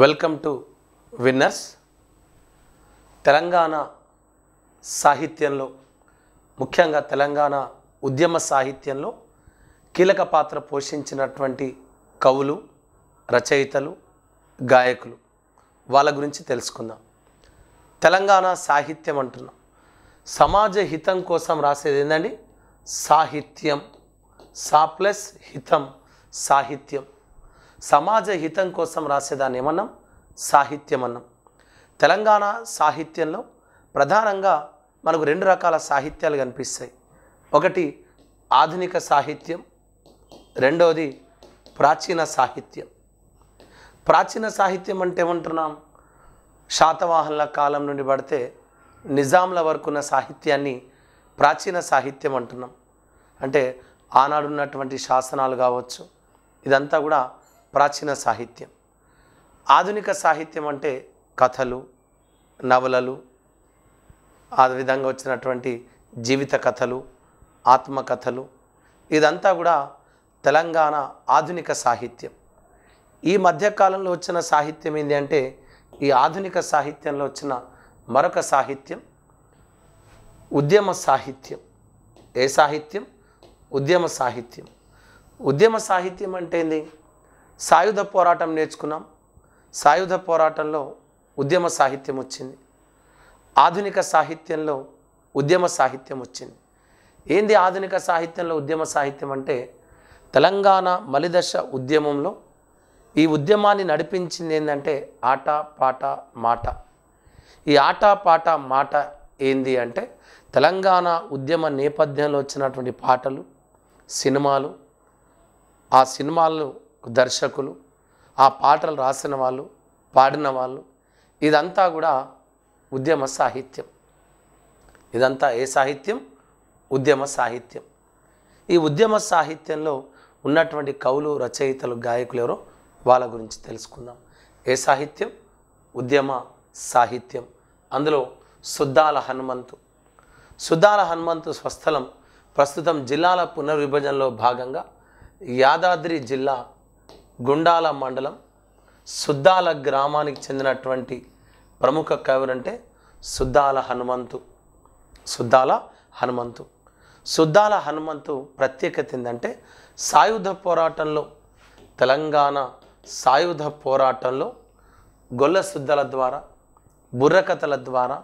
welcome to winners Telangana సాహిత్యంలో ముఖ్యంగా తెలంగాణ ఉద్యమ సాహిత్యంలో కీలక పాత్ర పోషించినటువంటి కవులు రచయితలు గాయకులు వాళ్ళ గురించి తెలుసుకుందాం తెలంగాణ సాహిత్యం అంటున్నాం సమాజ హితం కోసం రాసేది ఏంటండి సాహిత్యం సా ప్లస్ హితం సాహిత్యం సమాజ హితం కోసం రాసేదాన్ని ఏమన్నాం సాహిత్యం అన్నాం తెలంగాణ సాహిత్యంలో ప్రధానంగా మనకు రెండు రకాల సాహిత్యాలు కనిపిస్తాయి ఒకటి ఆధునిక సాహిత్యం రెండవది ప్రాచీన సాహిత్యం ప్రాచీన సాహిత్యం అంటే ఏమంటున్నాం శాతవాహనుల కాలం నుండి పడితే నిజాంల వరకున్న సాహిత్యాన్ని ప్రాచీన సాహిత్యం అంటున్నాం అంటే ఆనాడున్నటువంటి శాసనాలు కావచ్చు ఇదంతా కూడా ప్రాచీన సాహిత్యం ఆధునిక సాహిత్యం అంటే కథలు నవలలు ఆ విధంగా వచ్చినటువంటి జీవిత కథలు ఆత్మకథలు ఇదంతా కూడా తెలంగాణ ఆధునిక సాహిత్యం ఈ మధ్యకాలంలో వచ్చిన సాహిత్యం ఏంటి అంటే ఈ ఆధునిక సాహిత్యంలో వచ్చిన మరొక సాహిత్యం ఉద్యమ సాహిత్యం ఏ సాహిత్యం ఉద్యమ సాహిత్యం ఉద్యమ సాహిత్యం అంటే ఏంది సాయుధ పోరాటం నేర్చుకున్నాం సాయుధ పోరాటంలో ఉద్యమ సాహిత్యం వచ్చింది ఆధునిక సాహిత్యంలో ఉద్యమ సాహిత్యం వచ్చింది ఏంది ఆధునిక సాహిత్యంలో ఉద్యమ సాహిత్యం అంటే తెలంగాణ మలిదశ ఉద్యమంలో ఈ ఉద్యమాన్ని నడిపించింది ఏంటంటే ఆట పాట మాట ఈ ఆట పాట మాట ఏంది అంటే తెలంగాణ ఉద్యమ నేపథ్యంలో వచ్చినటువంటి పాటలు సినిమాలు ఆ సినిమాలు దర్శకులు ఆ పాటలు రాసిన వాళ్ళు పాడిన వాళ్ళు ఇదంతా కూడా ఉద్యమ సాహిత్యం ఇదంతా ఏ సాహిత్యం ఉద్యమ సాహిత్యం ఈ ఉద్యమ సాహిత్యంలో ఉన్నటువంటి కవులు రచయితలు గాయకులు ఎవరో వాళ్ళ గురించి తెలుసుకుందాం ఏ సాహిత్యం ఉద్యమ సాహిత్యం అందులో సుద్దాల హనుమంతు సుద్దాల హనుమంతు స్వస్థలం ప్రస్తుతం జిల్లాల పునర్విభజనలో భాగంగా యాదాద్రి జిల్లా గుండాల మండలం సుద్దాల గ్రామానికి చెందినటువంటి ప్రముఖ కవులంటే సుద్దాల హనుమంతు సుద్దాల హనుమంతు సుద్దాల హనుమంతు ప్రత్యేకత ఏంటంటే సాయుధ పోరాటంలో తెలంగాణ సాయుధ పోరాటంలో గొల్ల సుద్దల ద్వారా బుర్రకథల ద్వారా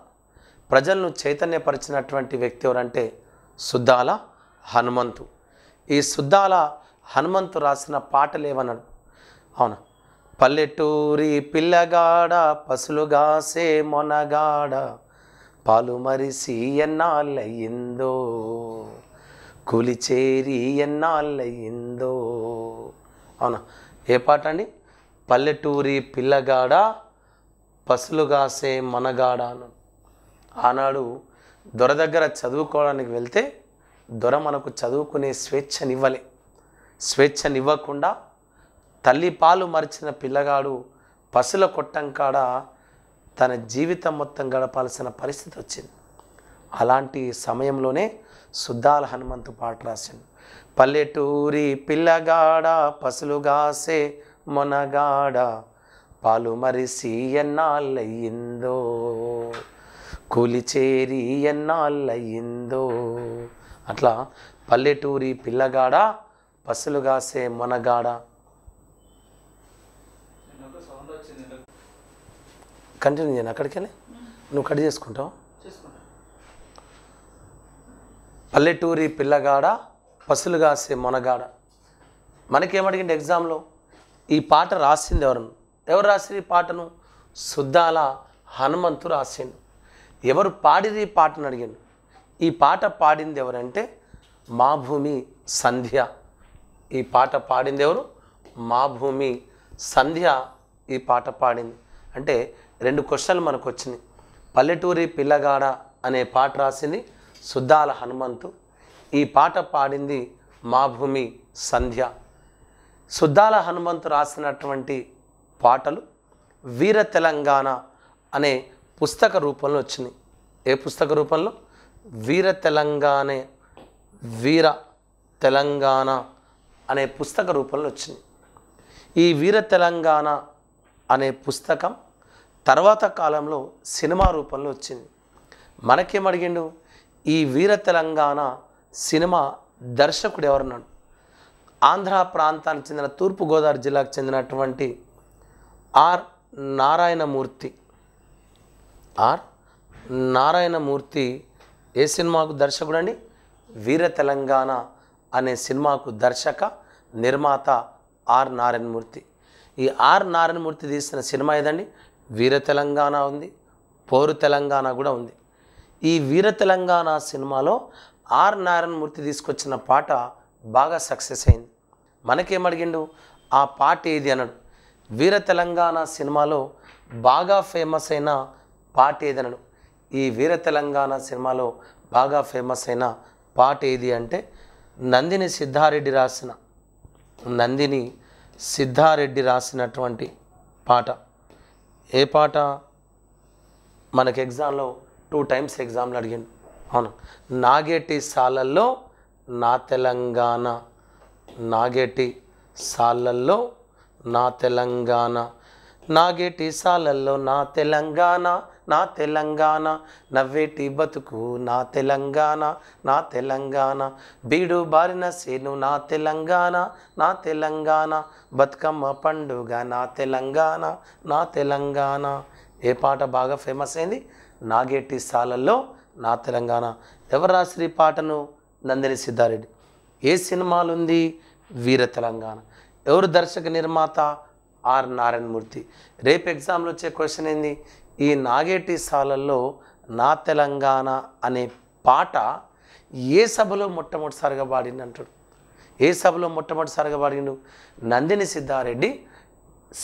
ప్రజలను చైతన్యపరిచినటువంటి వ్యక్తి ఎవరంటే సుద్దాల హనుమంతు ఈ సుద్దాల హనుమంతు రాసిన పాటలు ఏమన్నాడు అవునా పల్లెటూరి పిల్లగాడ గాసే మొనగాడ పాలు మరిసి ఎన్నాళ్ళయ్యిందో కూలిచేరి ఎన్నాళ్ళయ్యిందో అవునా ఏ పాట అండి పల్లెటూరి పిల్లగాడ పసులుగాసే అను ఆనాడు దొర దగ్గర చదువుకోవడానికి వెళ్తే దొర మనకు చదువుకునే స్వేచ్ఛనివ్వలే స్వేచ్ఛనివ్వకుండా తల్లి పాలు మరిచిన పిల్లగాడు పసుల కొట్టం కాడ తన జీవితం మొత్తం గడపాల్సిన పరిస్థితి వచ్చింది అలాంటి సమయంలోనే సుద్దాల హనుమంతు పాట రాసింది పల్లెటూరి పిల్లగాడ పసులుగాసే మొనగాడ పాలు మరిసి ఎన్నాళ్ళయ్యిందో కూలిచేరి ఎన్నాళ్ళయ్యిందో అట్లా పల్లెటూరి పిల్లగాడ పసులుగాసే మొనగాడ కంటిన్యూ చేయను అక్కడికెళ్ళి నువ్వు కట్ చేసుకుంటావు పల్లెటూరి పిల్లగాడ పసులు కాసే మొనగాడ మనకేమడిగింది ఎగ్జామ్లో ఈ పాట రాసింది ఎవరు ఎవరు రాసింది ఈ పాటను సుద్దాల హనుమంతు రాసిండు ఎవరు పాడిది ఈ పాటను అడిగాను ఈ పాట పాడింది ఎవరంటే మా భూమి సంధ్య ఈ పాట పాడింది ఎవరు మా భూమి సంధ్య ఈ పాట పాడింది అంటే రెండు క్వశ్చన్లు మనకు వచ్చినాయి పల్లెటూరి పిల్లగాడ అనే పాట రాసింది సుద్దాల హనుమంతు ఈ పాట పాడింది మా భూమి సంధ్య సుద్దాల హనుమంతు రాసినటువంటి పాటలు వీర తెలంగాణ అనే పుస్తక రూపంలో వచ్చింది ఏ పుస్తక రూపంలో వీర తెలంగాణ వీర తెలంగాణ అనే పుస్తక రూపంలో వచ్చింది ఈ వీర తెలంగాణ అనే పుస్తకం తర్వాత కాలంలో సినిమా రూపంలో వచ్చింది మనకేమడిగిండు ఈ వీర తెలంగాణ సినిమా దర్శకుడు ఎవరున్నాడు ఆంధ్ర ప్రాంతానికి చెందిన తూర్పుగోదావరి జిల్లాకు చెందినటువంటి ఆర్ నారాయణమూర్తి ఆర్ నారాయణమూర్తి ఏ సినిమాకు దర్శకుడు అండి వీర తెలంగాణ అనే సినిమాకు దర్శక నిర్మాత ఆర్ నారాయణమూర్తి ఈ ఆర్ నారాయణమూర్తి తీసిన సినిమా ఏదండి వీర తెలంగాణ ఉంది పోరు తెలంగాణ కూడా ఉంది ఈ వీర తెలంగాణ సినిమాలో ఆర్ నారాయణమూర్తి తీసుకొచ్చిన పాట బాగా సక్సెస్ అయింది మనకేమడిగిండు ఆ పాట ఏది అనడు వీర తెలంగాణ సినిమాలో బాగా ఫేమస్ అయిన పాట ఏది అనడు ఈ వీర తెలంగాణ సినిమాలో బాగా ఫేమస్ అయిన పాట ఏది అంటే నందిని సిద్ధారెడ్డి రాసిన నందిని సిద్ధారెడ్డి రాసినటువంటి పాట ఏ పాట మనకి ఎగ్జామ్లో టూ టైమ్స్ ఎగ్జామ్లు అడిగాను అవును నాగేటి సాలల్లో నా తెలంగాణ నాగేటి సాలల్లో నా తెలంగాణ నాగేటి సాలల్లో నా తెలంగాణ నా తెలంగాణ నవ్వేటి బతుకు నా తెలంగాణ నా తెలంగాణ బీడు బారిన సేను నా తెలంగాణ నా తెలంగాణ బతుకమ్మ పండుగ నా తెలంగాణ నా తెలంగాణ ఏ పాట బాగా ఫేమస్ అయింది నాగేటి సాలల్లో నా తెలంగాణ ఎవరు పాటను నందిని సిద్ధారెడ్డి ఏ సినిమాలు ఉంది వీర తెలంగాణ ఎవరు దర్శక నిర్మాత ఆర్ నారాయణమూర్తి రేపు ఎగ్జామ్లో వచ్చే క్వశ్చన్ ఏంది ఈ నాగేటి సాలల్లో నా తెలంగాణ అనే పాట ఏ సభలో మొట్టమొదటిసారిగా పాడింది అంటాడు ఏ సభలో మొట్టమొదటిసారిగా పాడిండు నందిని సిద్ధారెడ్డి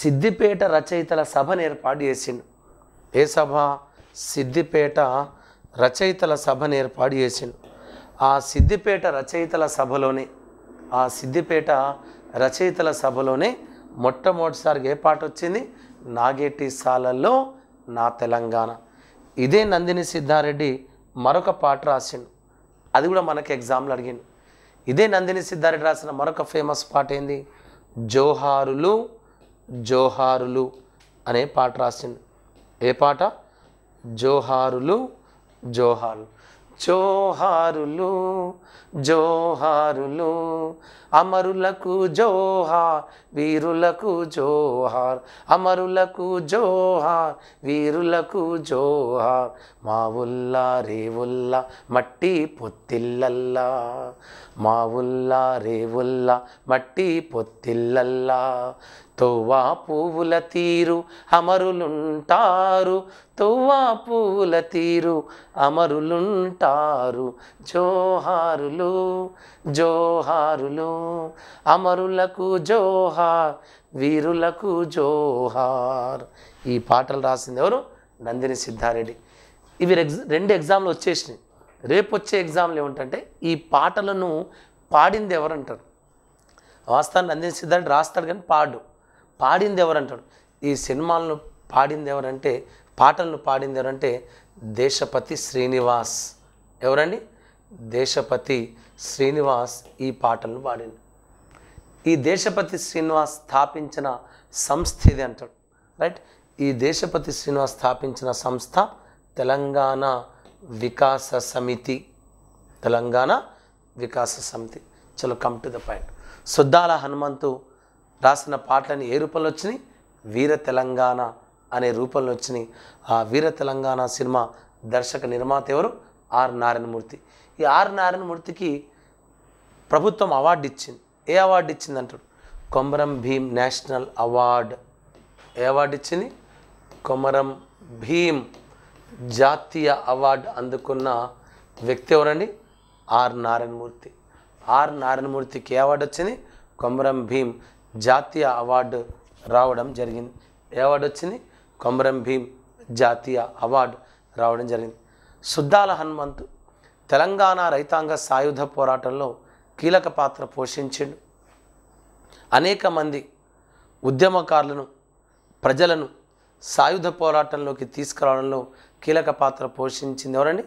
సిద్దిపేట రచయితల సభను ఏర్పాటు చేసిండు ఏ సభ సిద్దిపేట రచయితల సభను ఏర్పాటు చేసిండు ఆ సిద్దిపేట రచయితల సభలోనే ఆ సిద్దిపేట రచయితల సభలోనే మొట్టమొదటిసారిగా ఏ పాట వచ్చింది నాగేటి సాలల్లో నా తెలంగాణ ఇదే నందిని సిద్ధారెడ్డి మరొక పాట రాసిండు అది కూడా మనకి ఎగ్జామ్లు అడిగిండు ఇదే నందిని సిద్ధారెడ్డి రాసిన మరొక ఫేమస్ పాట ఏంది జోహారులు జోహారులు అనే పాట రాసిండు ఏ పాట జోహారులు జోహారులు జోహారులు జోహారులు అమరులకు జోహార్ వీరులకు జోహార్ అమరులకు జోహార్ వీరులకు జోహార్ మా రేవుల్లా మట్టి పొత్తిల్లల్లా మా రేవుల్లా మట్టి పొత్తిల్లల్లా తువ్వా పువ్వుల తీరు అమరులుంటారు తువ్వా పువ్వుల తీరు అమరులుంటారు జోహారులు జోహారులు అమరులకు జోహార్ వీరులకు జోహార్ ఈ పాటలు రాసింది ఎవరు నందిని సిద్ధారెడ్డి ఇవి రెండు ఎగ్జామ్లు వచ్చేసినాయి రేపు వచ్చే ఎగ్జామ్లు ఏమిటంటే ఈ పాటలను పాడింది ఎవరంటారు వాస్తవాన్ని నందిని సిద్ధారెడ్డి రాస్తాడు కానీ పాడు పాడింది ఎవరంటాడు ఈ సినిమాలను పాడింది ఎవరంటే పాటలను పాడింది ఎవరంటే దేశపతి శ్రీనివాస్ ఎవరండి దేశపతి శ్రీనివాస్ ఈ పాటలను పాడింది ఈ దేశపతి శ్రీనివాస్ స్థాపించిన సంస్థ ఇది అంటాడు రైట్ ఈ దేశపతి శ్రీనివాస్ స్థాపించిన సంస్థ తెలంగాణ వికాస సమితి తెలంగాణ వికాస సమితి చలో come to the point Suddala Hanumanthu రాసిన పాటలని ఏ రూపంలో వచ్చినాయి వీర తెలంగాణ అనే రూపంలో వచ్చినాయి ఆ వీర తెలంగాణ సినిమా దర్శక నిర్మాత ఎవరు ఆర్ నారాయణమూర్తి ఈ ఆర్ నారాయణమూర్తికి ప్రభుత్వం అవార్డు ఇచ్చింది ఏ అవార్డు ఇచ్చింది అంటాడు కొమరం భీమ్ నేషనల్ అవార్డ్ ఏ అవార్డు ఇచ్చింది కొమరం భీమ్ జాతీయ అవార్డు అందుకున్న వ్యక్తి ఎవరండి ఆర్ నారాయణమూర్తి ఆర్ నారాయణమూర్తికి ఏ అవార్డు వచ్చింది కొమరం భీమ్ జాతీయ అవార్డు రావడం జరిగింది ఏ అవార్డు వచ్చింది కొమరం భీం జాతీయ అవార్డు రావడం జరిగింది సుద్దాల హనుమంతు తెలంగాణ రైతాంగ సాయుధ పోరాటంలో కీలక పాత్ర పోషించిండు అనేక మంది ఉద్యమకారులను ప్రజలను సాయుధ పోరాటంలోకి తీసుకురావడంలో కీలక పాత్ర పోషించింది ఎవరండి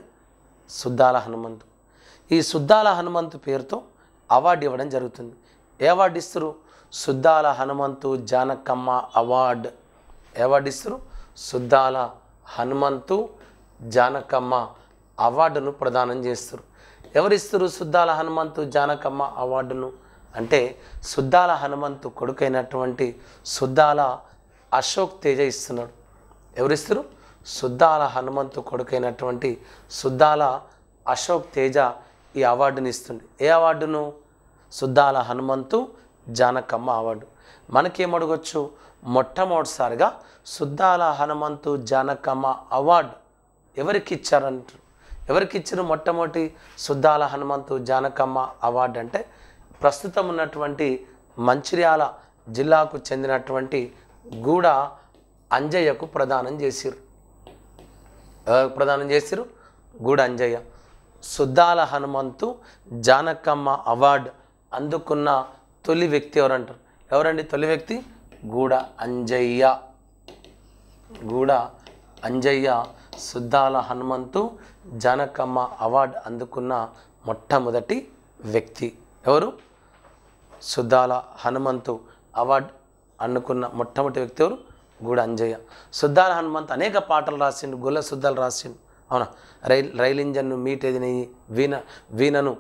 సుద్దాల హనుమంతు ఈ సుద్దాల హనుమంతు పేరుతో అవార్డు ఇవ్వడం జరుగుతుంది ఏ అవార్డు ఇస్తారు సుద్దాల హనుమంతు జానకమ్మ అవార్డ్ అవార్డు ఇస్తారు సుద్దాల హనుమంతు జానకమ్మ అవార్డును ప్రదానం చేస్తారు ఎవరిస్తారు సుద్దాల హనుమంతు జానకమ్మ అవార్డును అంటే సుద్దాల హనుమంతు కొడుకైనటువంటి సుద్దాల అశోక్ తేజ ఇస్తున్నాడు ఎవరిస్తారు సుద్దాల హనుమంతు కొడుకైనటువంటి సుద్దాల అశోక్ తేజ ఈ అవార్డుని ఇస్తుంది ఏ అవార్డును సుద్దాల హనుమంతు జానకమ్మ ఆవాడు మనకేమడగచ్చు మొట్టమొదటిసారిగా సుద్దాల హనుమంతు జానకమ్మ అవార్డు ఎవరికి ఇచ్చారంటారు ఎవరికి ఇచ్చిన మొట్టమొదటి సుద్దాల హనుమంతు జానకమ్మ అవార్డు అంటే ప్రస్తుతం ఉన్నటువంటి మంచిర్యాల జిల్లాకు చెందినటువంటి గూడ అంజయ్యకు ప్రదానం చేసిరు ప్రదానం చేసిరు గూడ అంజయ్య సుద్దాల హనుమంతు జానకమ్మ అవార్డు అందుకున్న తొలి వ్యక్తి ఎవరంటారు ఎవరండి తొలి వ్యక్తి గూడ అంజయ్య గూడ అంజయ్య సుద్దాల హనుమంతు జానకమ్మ అవార్డు అందుకున్న మొట్టమొదటి వ్యక్తి ఎవరు సుద్దాల హనుమంతు అవార్డు అందుకున్న మొట్టమొదటి వ్యక్తి ఎవరు గూడ అంజయ్య సుద్దాల హనుమంత్ అనేక పాటలు రాసిండు గుల్ల సుద్దాలు రాసిండు అవునా రైల్ రైలు ఇంజన్ను మీటేదిని వీణ వీణను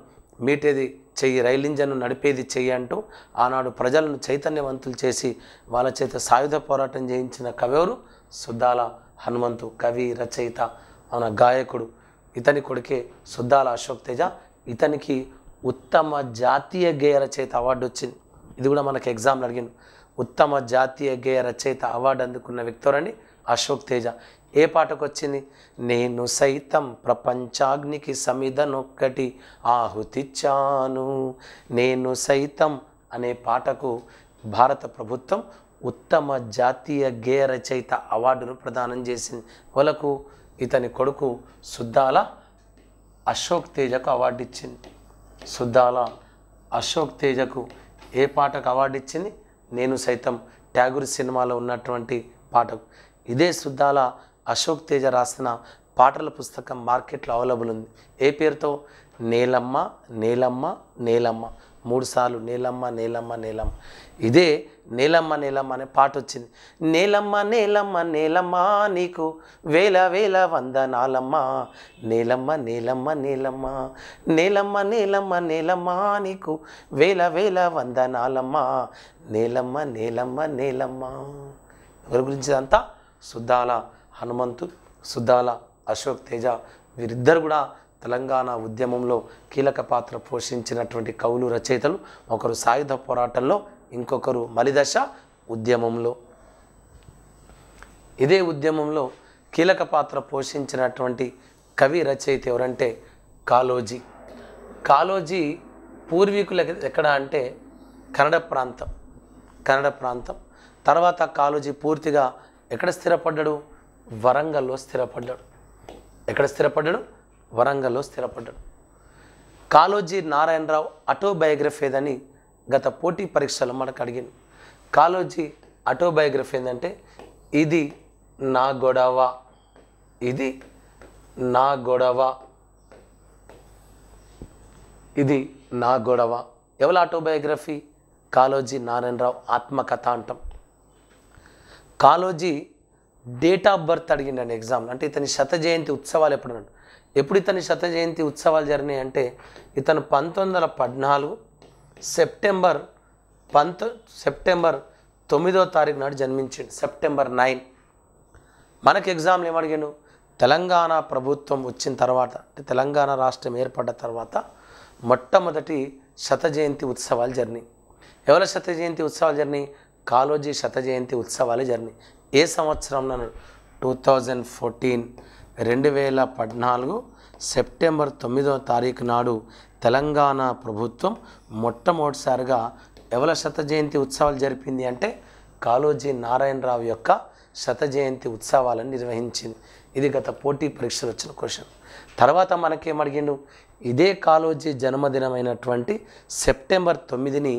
మీటేది చెయ్యి రైలు ఇంజన్ను నడిపేది చెయ్యి అంటూ ఆనాడు ప్రజలను చైతన్యవంతులు చేసి వాళ్ళ చేత సాయుధ పోరాటం చేయించిన కవెవరు సుద్దాల హనుమంతు కవి రచయిత మన గాయకుడు ఇతని కొడుకే సుద్దాల అశోక్ తేజ ఇతనికి ఉత్తమ జాతీయ గేయ రచయిత అవార్డు వచ్చింది ఇది కూడా మనకు ఎగ్జామ్లు అడిగింది ఉత్తమ జాతీయ గేయ రచయిత అవార్డు అందుకున్న వ్యక్తురండి అశోక్ తేజ ఏ పాటకు వచ్చింది నేను సైతం ప్రపంచాగ్నికి సమిధనొక్కటి ఆహుతిచ్చాను నేను సైతం అనే పాటకు భారత ప్రభుత్వం ఉత్తమ జాతీయ గేయ రచయిత అవార్డును ప్రదానం చేసింది వాళ్ళకు ఇతని కొడుకు సుద్దాల అశోక్ తేజకు అవార్డు ఇచ్చింది సుద్దాల అశోక్ తేజకు ఏ పాటకు అవార్డు ఇచ్చింది నేను సైతం ట్యాగూర్ సినిమాలో ఉన్నటువంటి పాటకు ఇదే సుద్దాల అశోక్ తేజ రాసిన పాటల పుస్తకం మార్కెట్లో అవైలబుల్ ఉంది ఏ పేరుతో నేలమ్మ నేలమ్మ నేలమ్మ మూడుసార్లు నేలమ్మ నేలమ్మ నేలమ్మ ఇదే నేలమ్మ నేలమ్మ అనే పాట వచ్చింది నేలమ్మ నేలమ్మ నేలమ్మ నీకు వేల వేల వంద నాలమ్మ నేలమ్మ నేలమ్మ నేలమ్మ నేలమ్మ నేలమ్మ నేలమ్మ నీకు వేల వేల నాలమ్మ నేలమ్మ నేలమ్మ నేలమ్మ ఎవరి గురించి అంతా సుద్దాల హనుమంతు సుద్దాల అశోక్ తేజ వీరిద్దరు కూడా తెలంగాణ ఉద్యమంలో కీలక పాత్ర పోషించినటువంటి కవులు రచయితలు ఒకరు సాయుధ పోరాటంలో ఇంకొకరు మలిదశ ఉద్యమంలో ఇదే ఉద్యమంలో కీలక పాత్ర పోషించినటువంటి కవి రచయిత ఎవరంటే కాలోజీ కాలోజీ పూర్వీకులు ఎక్కడ అంటే కన్నడ ప్రాంతం కన్నడ ప్రాంతం తర్వాత కాలోజీ పూర్తిగా ఎక్కడ స్థిరపడ్డాడు వరంగల్లో స్థిరపడ్డాడు ఎక్కడ స్థిరపడ్డాడు వరంగల్లో స్థిరపడ్డాడు కాలోజీ నారాయణరావు ఆటోబయోగ్రఫీ ఏదని గత పోటీ పరీక్షలు మనకు అడిగింది కాలోజీ ఆటోబయోగ్రఫీ ఏంటంటే ఇది నా గొడవ ఇది నా గొడవ ఇది నా గొడవ ఎవరి ఆటోబయోగ్రఫీ కాలోజీ నారాయణరావు ఆత్మకథ అంటాం కాలోజీ డేట్ ఆఫ్ బర్త్ అండి ఎగ్జామ్ అంటే ఇతని శత జయంతి ఉత్సవాలు ఎప్పుడు ఎప్పుడు ఇతని శత జయంతి ఉత్సవాలు జరిగినాయి అంటే ఇతను పంతొమ్మిది వందల పద్నాలుగు సెప్టెంబర్ పంత సెప్టెంబర్ తొమ్మిదో తారీఖు నాడు జన్మించిండు సెప్టెంబర్ నైన్ మనకు ఎగ్జామ్లు ఏమడిగాను తెలంగాణ ప్రభుత్వం వచ్చిన తర్వాత అంటే తెలంగాణ రాష్ట్రం ఏర్పడ్డ తర్వాత మొట్టమొదటి శత జయంతి ఉత్సవాలు జరిగినాయి ఎవరి శత జయంతి ఉత్సవాలు జరిగినాయి కాలోజీ శత జయంతి ఉత్సవాలు జరిగినాయి ఏ సంవత్సరంలో టూ థౌజండ్ ఫోర్టీన్ రెండు వేల పద్నాలుగు సెప్టెంబర్ తొమ్మిదవ తారీఖు నాడు తెలంగాణ ప్రభుత్వం మొట్టమొదటిసారిగా ఎవల శత జయంతి ఉత్సవాలు జరిపింది అంటే కాళోజీ నారాయణరావు యొక్క శత జయంతి ఉత్సవాలను నిర్వహించింది ఇది గత పోటీ పరీక్షలు వచ్చిన క్వశ్చన్ తర్వాత మనకేమడిగిండు ఇదే కాళోజీ జన్మదినమైనటువంటి సెప్టెంబర్ తొమ్మిదిని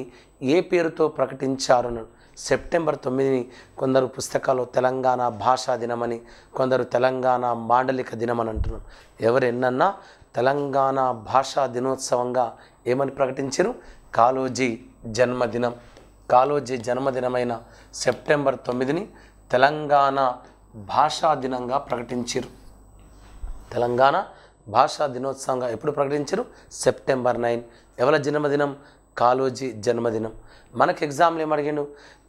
ఏ పేరుతో ప్రకటించారు సెప్టెంబర్ తొమ్మిదిని కొందరు పుస్తకాలు తెలంగాణ భాషా దినమని కొందరు తెలంగాణ మాండలిక దినమని అంటున్నారు ఎవరు ఎన్నన్నా తెలంగాణ భాషా దినోత్సవంగా ఏమని ప్రకటించారు కాలోజీ జన్మదినం కాలోజీ జన్మదినమైన సెప్టెంబర్ తొమ్మిదిని తెలంగాణ భాషా దినంగా ప్రకటించారు తెలంగాణ భాషా దినోత్సవంగా ఎప్పుడు ప్రకటించారు సెప్టెంబర్ నైన్ ఎవరి జన్మదినం కాలోజీ జన్మదినం మనకు ఎగ్జామ్లు ఏమడిగాను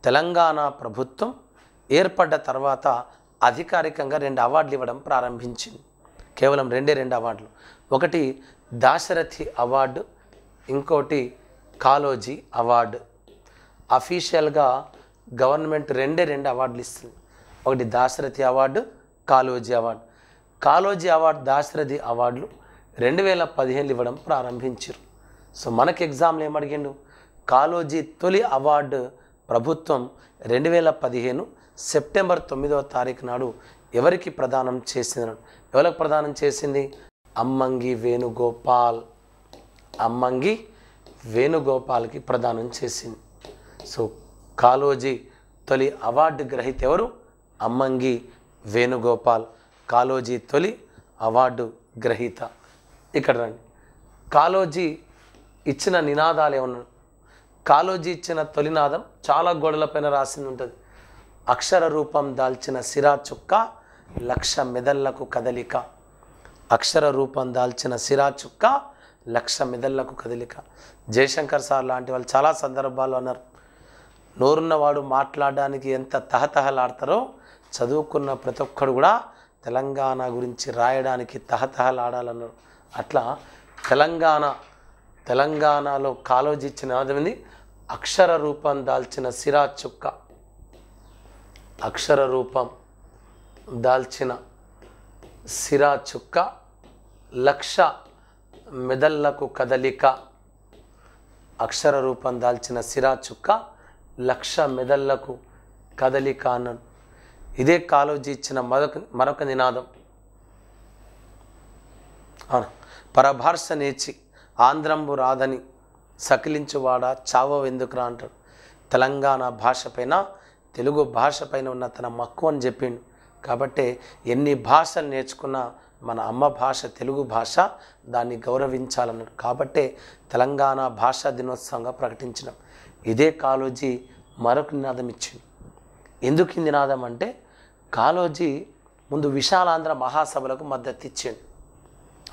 తెలంగాణ ప్రభుత్వం ఏర్పడ్డ తర్వాత అధికారికంగా రెండు అవార్డులు ఇవ్వడం ప్రారంభించింది కేవలం రెండే రెండు అవార్డులు ఒకటి దాశరథి అవార్డు ఇంకోటి కాలోజీ అవార్డు అఫీషియల్గా గవర్నమెంట్ రెండే రెండు అవార్డులు ఇస్తుంది ఒకటి Dasarathi award Kaloji award Kaloji award Dasarathi అవార్డులు రెండు వేల పదిహేను ఇవ్వడం ప్రారంభించారు సో మనకి ఎగ్జామ్లు ఏమడిగిండు కాలోజీ తొలి అవార్డు ప్రభుత్వం రెండు వేల పదిహేను సెప్టెంబర్ తొమ్మిదవ తారీఖు నాడు ఎవరికి ప్రదానం చేసింది ఎవరికి ప్రదానం చేసింది అమ్మంగి వేణుగోపాల్ అమ్మంగి వేణుగోపాల్కి ప్రదానం చేసింది సో కాలోజీ తొలి అవార్డు గ్రహీత ఎవరు అమ్మంగి వేణుగోపాల్ కాలోజీ తొలి అవార్డు గ్రహీత ఇక్కడ రండి కాలోజీ ఇచ్చిన నినాదాలు ఏమన్నా కాలోజీ ఇచ్చిన తొలినాదం చాలా గోడలపైన రాసింది ఉంటుంది అక్షర రూపం దాల్చిన సిరా చుక్క లక్ష మెదళ్లకు కదలిక అక్షర రూపం దాల్చిన సిరా చుక్క లక్ష మెదళ్లకు కదలిక జయశంకర్ సార్ లాంటి వాళ్ళు చాలా సందర్భాల్లో అన్నారు నోరున్నవాడు మాట్లాడడానికి ఎంత తహతహలాడతారో చదువుకున్న ప్రతి ఒక్కడు కూడా తెలంగాణ గురించి రాయడానికి తహతహలాడాలన్నారు అట్లా తెలంగాణ తెలంగాణలో కాలోజిచ్చిన ఆదమిది అక్షర రూపం దాల్చిన సిరా చుక్క అక్షర రూపం దాల్చిన సిరా చుక్క లక్ష మెదళ్లకు కదలిక అక్షర రూపం దాల్చిన సిరా చుక్క లక్ష మెదళ్లకు కదలిక అన్నాడు ఇదే కాలోజీ ఇచ్చిన మరొక మరొక నినాదం పరభాష నేర్చి ఆంధ్రంబు రాదని సకిలించువాడా చావవెందుకురా అంటాడు తెలంగాణ భాషపైన తెలుగు భాషపైన ఉన్న తన మక్కువ అని చెప్పిండు కాబట్టి ఎన్ని భాషలు నేర్చుకున్నా మన అమ్మ భాష తెలుగు భాష దాన్ని గౌరవించాలన్నాడు కాబట్టే తెలంగాణ భాషా దినోత్సవంగా ప్రకటించడం ఇదే కాలోజీ మరొక నినాదం ఇచ్చింది ఎందుకు ఈ నినాదం అంటే కాలోజీ ముందు విశాలాంధ్ర మహాసభలకు మద్దతు ఇచ్చిండు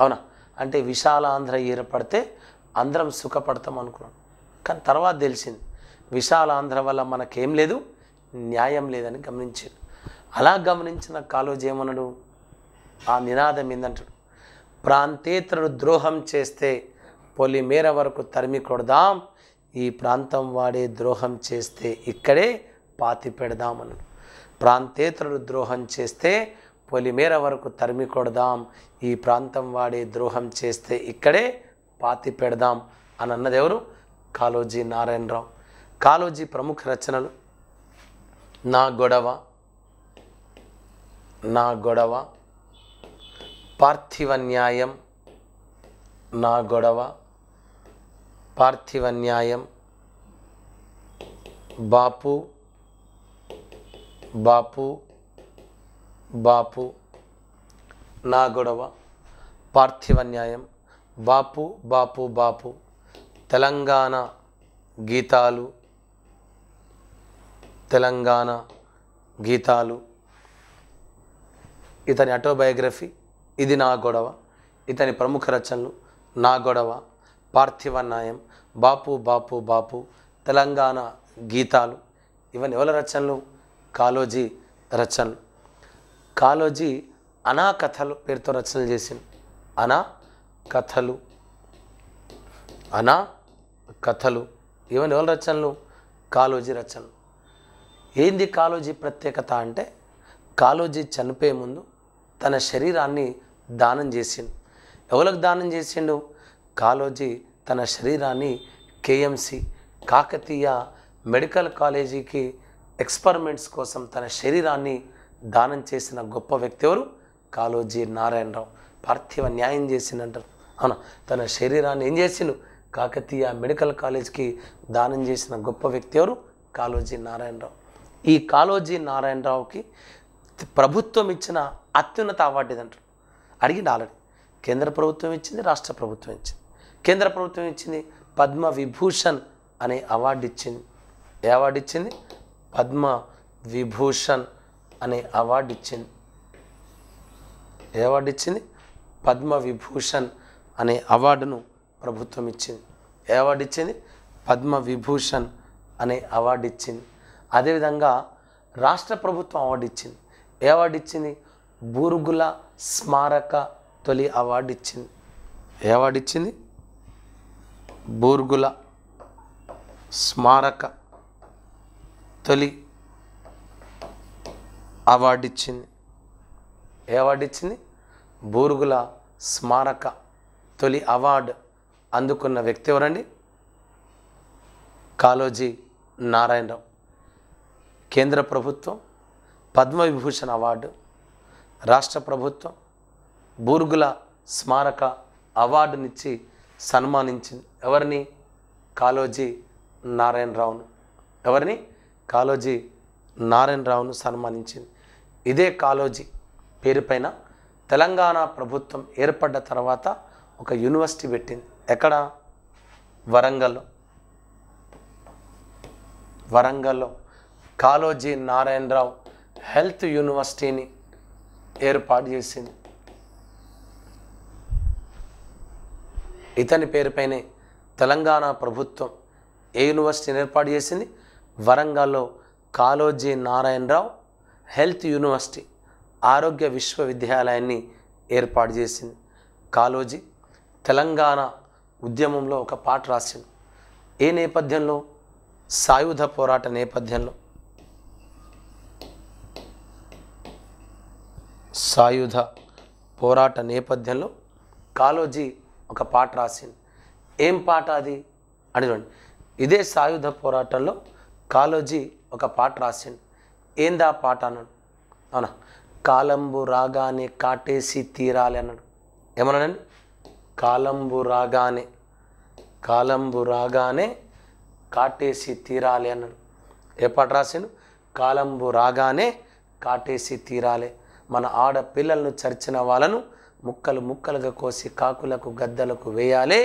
అవునా అంటే విశాల ఆంధ్ర ఏర్పడితే అందరం సుఖపడతాం అనుకున్నాం కానీ తర్వాత తెలిసింది విశాల ఆంధ్ర వల్ల మనకేం లేదు న్యాయం లేదని గమనించాడు అలా గమనించిన కాలోజేమనుడు ఆ నినాదం ఏందంటాడు ప్రాంతేతరుడు ద్రోహం చేస్తే పొలిమేర వరకు తరిమి కొడదాం ఈ ప్రాంతం వాడే ద్రోహం చేస్తే ఇక్కడే పాతి పెడదామన్నాడు ప్రాంతేతరుడు ద్రోహం చేస్తే పొలిమేర వరకు తరిమి కొడదాం ఈ ప్రాంతం వాడి ద్రోహం చేస్తే ఇక్కడే పాతి పెడదాం అని అన్నది ఎవరు కాలోజీ నారాయణరావు కాలోజీ ప్రముఖ రచనలు నా గొడవ నా గొడవ పార్థివ న్యాయం నా గొడవ పార్థివ న్యాయం బాపు బాపు బాపు నా గొడవ పార్థివ న్యాయం బాపు బాపు బాపు తెలంగాణ గీతాలు తెలంగాణ గీతాలు ఇతని ఆటోబయోగ్రఫీ ఇది నా గొడవ ఇతని ప్రముఖ రచనలు నా గొడవ పార్థివ న్యాయం బాపు బాపు బాపు తెలంగాణ గీతాలు ఇవన్నీ ఎవరి రచనలు కాలోజీ రచనలు కాలోజీ అనా కథలు పేరుతో రచనలు చేసింది అనా కథలు అనా కథలు ఈవెన్ ఎవరి రచనలు కాలోజీ రచనలు ఏంది కాలోజీ ప్రత్యేకత అంటే కాలోజీ చనిపోయే ముందు తన శరీరాన్ని దానం చేసిండు ఎవరికి దానం చేసిండు కాలోజీ తన శరీరాన్ని కేఎంసి కాకతీయ మెడికల్ కాలేజీకి ఎక్స్పెరిమెంట్స్ కోసం తన శరీరాన్ని దానం చేసిన గొప్ప వ్యక్తి ఎవరు కాలోజీ నారాయణరావు పార్థివ న్యాయం చేసిందంటారు అవునా తన శరీరాన్ని ఏం చేసిండు కాకతీయ మెడికల్ కాలేజ్కి దానం చేసిన గొప్ప వ్యక్తి ఎవరు కాలోజీ నారాయణరావు ఈ కాలోజీ నారాయణరావుకి ప్రభుత్వం ఇచ్చిన అత్యున్నత అవార్డు ఇదంటారు అడిగింది ఆల్రెడీ కేంద్ర ప్రభుత్వం ఇచ్చింది రాష్ట్ర ప్రభుత్వం ఇచ్చింది కేంద్ర ప్రభుత్వం ఇచ్చింది పద్మ విభూషణ్ అనే అవార్డు ఇచ్చింది ఏ అవార్డు ఇచ్చింది పద్మ విభూషణ్ అనే అవార్డు ఇచ్చింది ఏ అవార్డు ఇచ్చింది పద్మ విభూషణ్ అనే అవార్డును ప్రభుత్వం ఇచ్చింది ఏ అవార్డు ఇచ్చింది పద్మ విభూషణ్ అనే అవార్డు ఇచ్చింది అదేవిధంగా రాష్ట్ర ప్రభుత్వం అవార్డు ఇచ్చింది ఏ అవార్డు ఇచ్చింది బూరుగుల స్మారక తొలి అవార్డు ఇచ్చింది ఏ అవార్డు ఇచ్చింది బూర్గుల స్మారక తొలి అవార్డు ఇచ్చింది ఏ అవార్డు ఇచ్చింది బూరుగుల స్మారక తొలి అవార్డు అందుకున్న వ్యక్తి ఎవరండి కాలోజీ నారాయణరావు కేంద్ర ప్రభుత్వం పద్మవిభూషణ్ అవార్డు రాష్ట్ర ప్రభుత్వం బూర్గుల స్మారక అవార్డునిచ్చి సన్మానించింది ఎవరిని కాలోజీ నారాయణరావును ఎవరిని కాలోజీ నారాయణరావును సన్మానించింది ఇదే కాలోజీ పేరుపైన తెలంగాణ ప్రభుత్వం ఏర్పడ్డ తర్వాత ఒక యూనివర్సిటీ పెట్టింది ఎక్కడ వరంగల్లో వరంగల్లో కాలోజీ నారాయణరావు హెల్త్ యూనివర్సిటీని ఏర్పాటు చేసింది ఇతని పేరుపైనే తెలంగాణ ప్రభుత్వం ఏ యూనివర్సిటీని ఏర్పాటు చేసింది వరంగల్లో కాలోజీ నారాయణరావు హెల్త్ యూనివర్సిటీ ఆరోగ్య విశ్వవిద్యాలయాన్ని ఏర్పాటు చేసింది కాలోజీ తెలంగాణ ఉద్యమంలో ఒక పాట రాసింది ఏ నేపథ్యంలో సాయుధ పోరాట నేపథ్యంలో సాయుధ పోరాట నేపథ్యంలో కాలోజీ ఒక పాట రాసింది ఏం పాట అది అని ఇదే సాయుధ పోరాటంలో కాలోజీ ఒక పాట రాసింది ఏందా పాట అన్నాడు అవునా కాలంబు రాగానే కాటేసి తీరాలి అన్నాడు ఏమన్నాడండి కాలంబు రాగానే కాలంబు రాగానే కాటేసి తీరాలి అన్నాడు ఏ పాట రాసాను కాలంబు రాగానే కాటేసి తీరాలి మన ఆడపిల్లలను చర్చిన వాళ్ళను ముక్కలు ముక్కలుగా కోసి కాకులకు గద్దలకు వేయాలి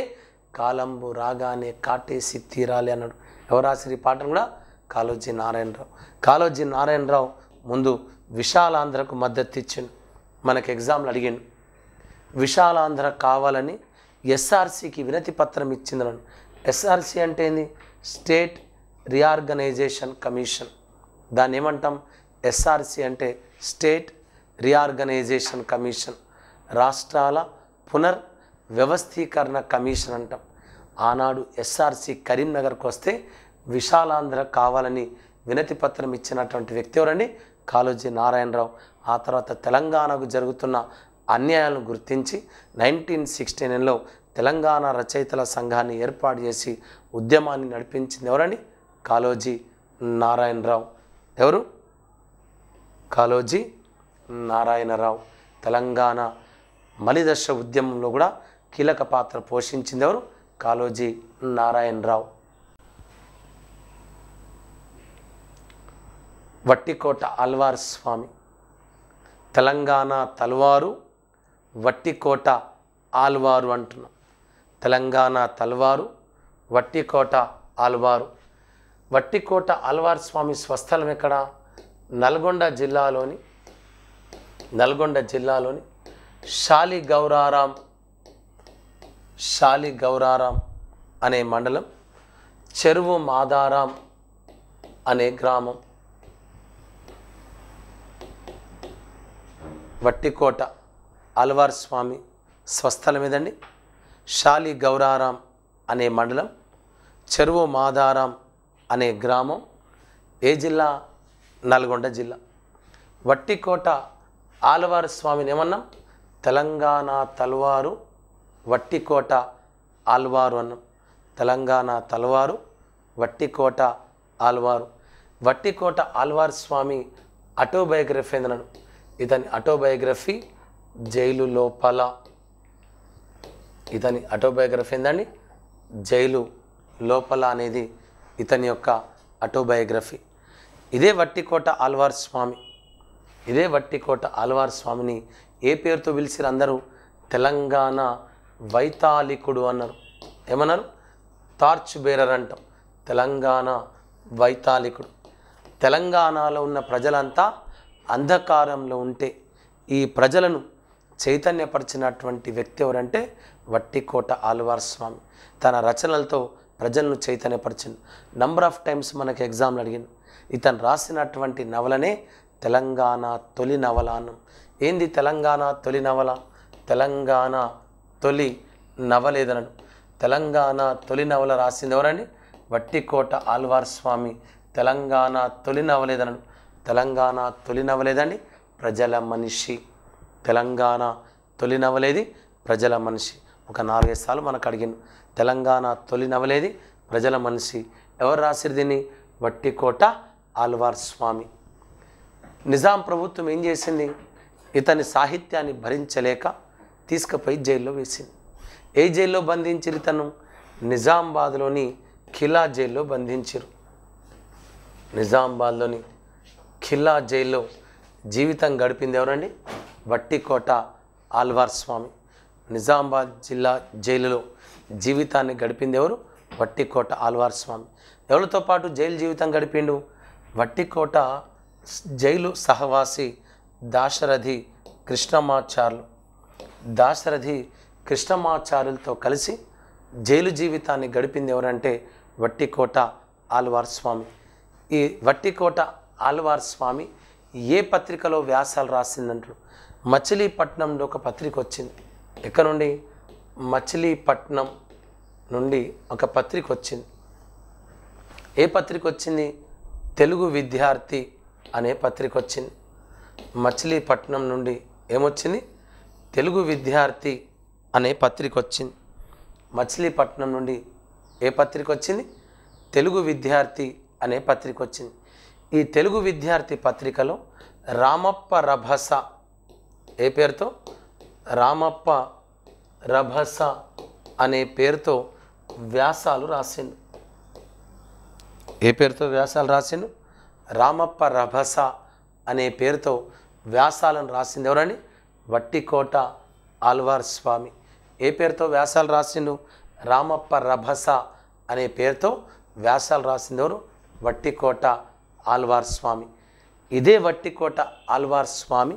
కాలంబు రాగానే కాటేసి తీరాలి అన్నాడు ఎవరు రాసిన ఈ పాటను కూడా కాళోజీ నారాయణరావు కాళోజీ నారాయణరావు ముందు విశాలాంధ్రకు మద్దతు ఇచ్చిండు మనకు ఎగ్జామ్లు అడిగిండు విశాలాంధ్ర కావాలని ఎస్ఆర్సికి వినతి పత్రం ఇచ్చిందనను ఎస్ఆర్సి అంటే ఏంది స్టేట్ రీఆర్గనైజేషన్ కమిషన్ దాన్ని ఏమంటాం ఎస్ఆర్సి అంటే స్టేట్ రీఆర్గనైజేషన్ కమిషన్ రాష్ట్రాల పునర్ వ్యవస్థీకరణ కమిషన్ అంటాం ఆనాడు ఎస్ఆర్సి కరీంనగర్కి వస్తే విశాలాంధ్ర కావాలని వినతి పత్రం ఇచ్చినటువంటి వ్యక్తి ఎవరండి కాళోజీ నారాయణరావు ఆ తర్వాత తెలంగాణకు జరుగుతున్న అన్యాయాలను గుర్తించి నైన్టీన్ సిక్స్టీ నైన్లో తెలంగాణ రచయితల సంఘాన్ని ఏర్పాటు చేసి ఉద్యమాన్ని నడిపించింది ఎవరండి కాళోజీ నారాయణరావు ఎవరు కాళోజీ నారాయణరావు తెలంగాణ మలిదశ ఉద్యమంలో కూడా కీలక పాత్ర పోషించింది ఎవరు కాళోజీ నారాయణరావు వట్టికోట అల్వార్ స్వామి తెలంగాణ తల్వారు వట్టికోట ఆల్వారు అంటున్నాం తెలంగాణ తల్వారు వట్టికోట ఆల్వారు వట్టికోట అల్వార్ స్వామి స్వస్థలం ఎక్కడ నల్గొండ జిల్లాలోని నల్గొండ జిల్లాలోని షాలి గౌరారాం శాలి గౌరారాం అనే మండలం చెరువు మాదారాం అనే గ్రామం వట్టికోట అల్వార్ స్వామి స్వస్థలం మీదండి షాలి గౌరారాం అనే మండలం చెరువు మాదారాం అనే గ్రామం ఏ జిల్లా నల్గొండ జిల్లా వట్టికోట ఆలవారు స్వామిని ఏమన్నాం తెలంగాణ తల్వారు వట్టికోట ఆల్వారు అన్నాం తెలంగాణ తల్వారు వట్టికోట ఆల్వారు వట్టికోట ఆల్వారు స్వామి ఆటోబయోగ్రఫీ అన్నాడు ఇతని ఆటోబయోగ్రఫీ జైలు లోపల ఇతని ఆటోబయోగ్రఫీ ఏంటండి జైలు లోపల అనేది ఇతని యొక్క ఆటోబయోగ్రఫీ ఇదే వట్టికోట ఆల్వార్ స్వామి ఇదే వట్టికోట ఆల్వార్ స్వామిని ఏ పేరుతో పిలిచిరు అందరూ తెలంగాణ వైతాళికుడు అన్నారు ఏమన్నారు టార్చ్ బేరర్ అంటాం తెలంగాణ వైతాళికుడు తెలంగాణలో ఉన్న ప్రజలంతా అంధకారంలో ఉంటే ఈ ప్రజలను చైతన్యపరిచినటువంటి వ్యక్తి ఎవరంటే వట్టికోట ఆల్వార్ స్వామి తన రచనలతో ప్రజలను చైతన్యపరిచింది నంబర్ ఆఫ్ టైమ్స్ మనకి ఎగ్జామ్లు అడిగింది ఇతను రాసినటువంటి నవలనే తెలంగాణ తొలి నవల అన్నం ఏంది తెలంగాణ తొలి నవల తెలంగాణ తొలి నవలేదనను తెలంగాణ తొలి నవల రాసింది ఎవరండి వట్టికోట ఆల్వార్ స్వామి తెలంగాణ తొలి నవలేదనను తెలంగాణ తొలి నవలేదండి ప్రజల మనిషి తెలంగాణ తొలి నవలేది ప్రజల మనిషి ఒక నాలుగైదు సార్లు మనకు అడిగింది తెలంగాణ తొలి నవలేది ప్రజల మనిషి ఎవరు రాసిరు దీన్ని వట్టికోట ఆల్వార్ స్వామి నిజాం ప్రభుత్వం ఏం చేసింది ఇతని సాహిత్యాన్ని భరించలేక తీసుకుపోయి జైల్లో వేసింది ఏ జైల్లో బంధించిరు ఇతను నిజామాబాద్లోని ఖిలా జైల్లో బంధించిరు నిజామాబాద్లోని ఖిల్లా జైల్లో జీవితం గడిపింది ఎవరండి వట్టికోట ఆల్వార్ స్వామి నిజామాబాద్ జిల్లా జైలులో జీవితాన్ని గడిపింది ఎవరు వట్టికోట ఆల్వార్ స్వామి ఎవరితో పాటు జైలు జీవితం గడిపిండు వట్టికోట జైలు సహవాసి దాశరథి కృష్ణమాచారులు దాశరథి కృష్ణమాచారులతో కలిసి జైలు జీవితాన్ని గడిపింది ఎవరంటే వట్టికోట ఆల్వార్ స్వామి ఈ వట్టికోట ఆళ్వార్ స్వామి ఏ పత్రికలో వ్యాసాలు రాసిందంటారు మచిలీపట్నంలో ఒక పత్రిక వచ్చింది ఎక్కడ నుండి మచిలీపట్నం నుండి ఒక పత్రిక వచ్చింది ఏ పత్రిక వచ్చింది తెలుగు విద్యార్థి అనే పత్రిక వచ్చింది మచిలీపట్నం నుండి ఏమొచ్చింది తెలుగు విద్యార్థి అనే పత్రిక వచ్చింది మచిలీపట్నం నుండి ఏ పత్రిక వచ్చింది తెలుగు విద్యార్థి అనే పత్రిక వచ్చింది ఈ తెలుగు విద్యార్థి పత్రికలో రామప్ప రభస ఏ పేరుతో రామప్ప రభస అనే పేరుతో వ్యాసాలు రాసిండు ఏ పేరుతో వ్యాసాలు రాసిండు రామప్ప రభస అనే పేరుతో వ్యాసాలను రాసింది ఎవరండి వట్టికోట ఆల్వార్ స్వామి ఏ పేరుతో వ్యాసాలు రాసిండు రామప్ప రభస అనే పేరుతో వ్యాసాలు రాసింది ఎవరు వట్టికోట ఆల్వార్ స్వామి ఇదే వట్టికోట ఆల్వార్ స్వామి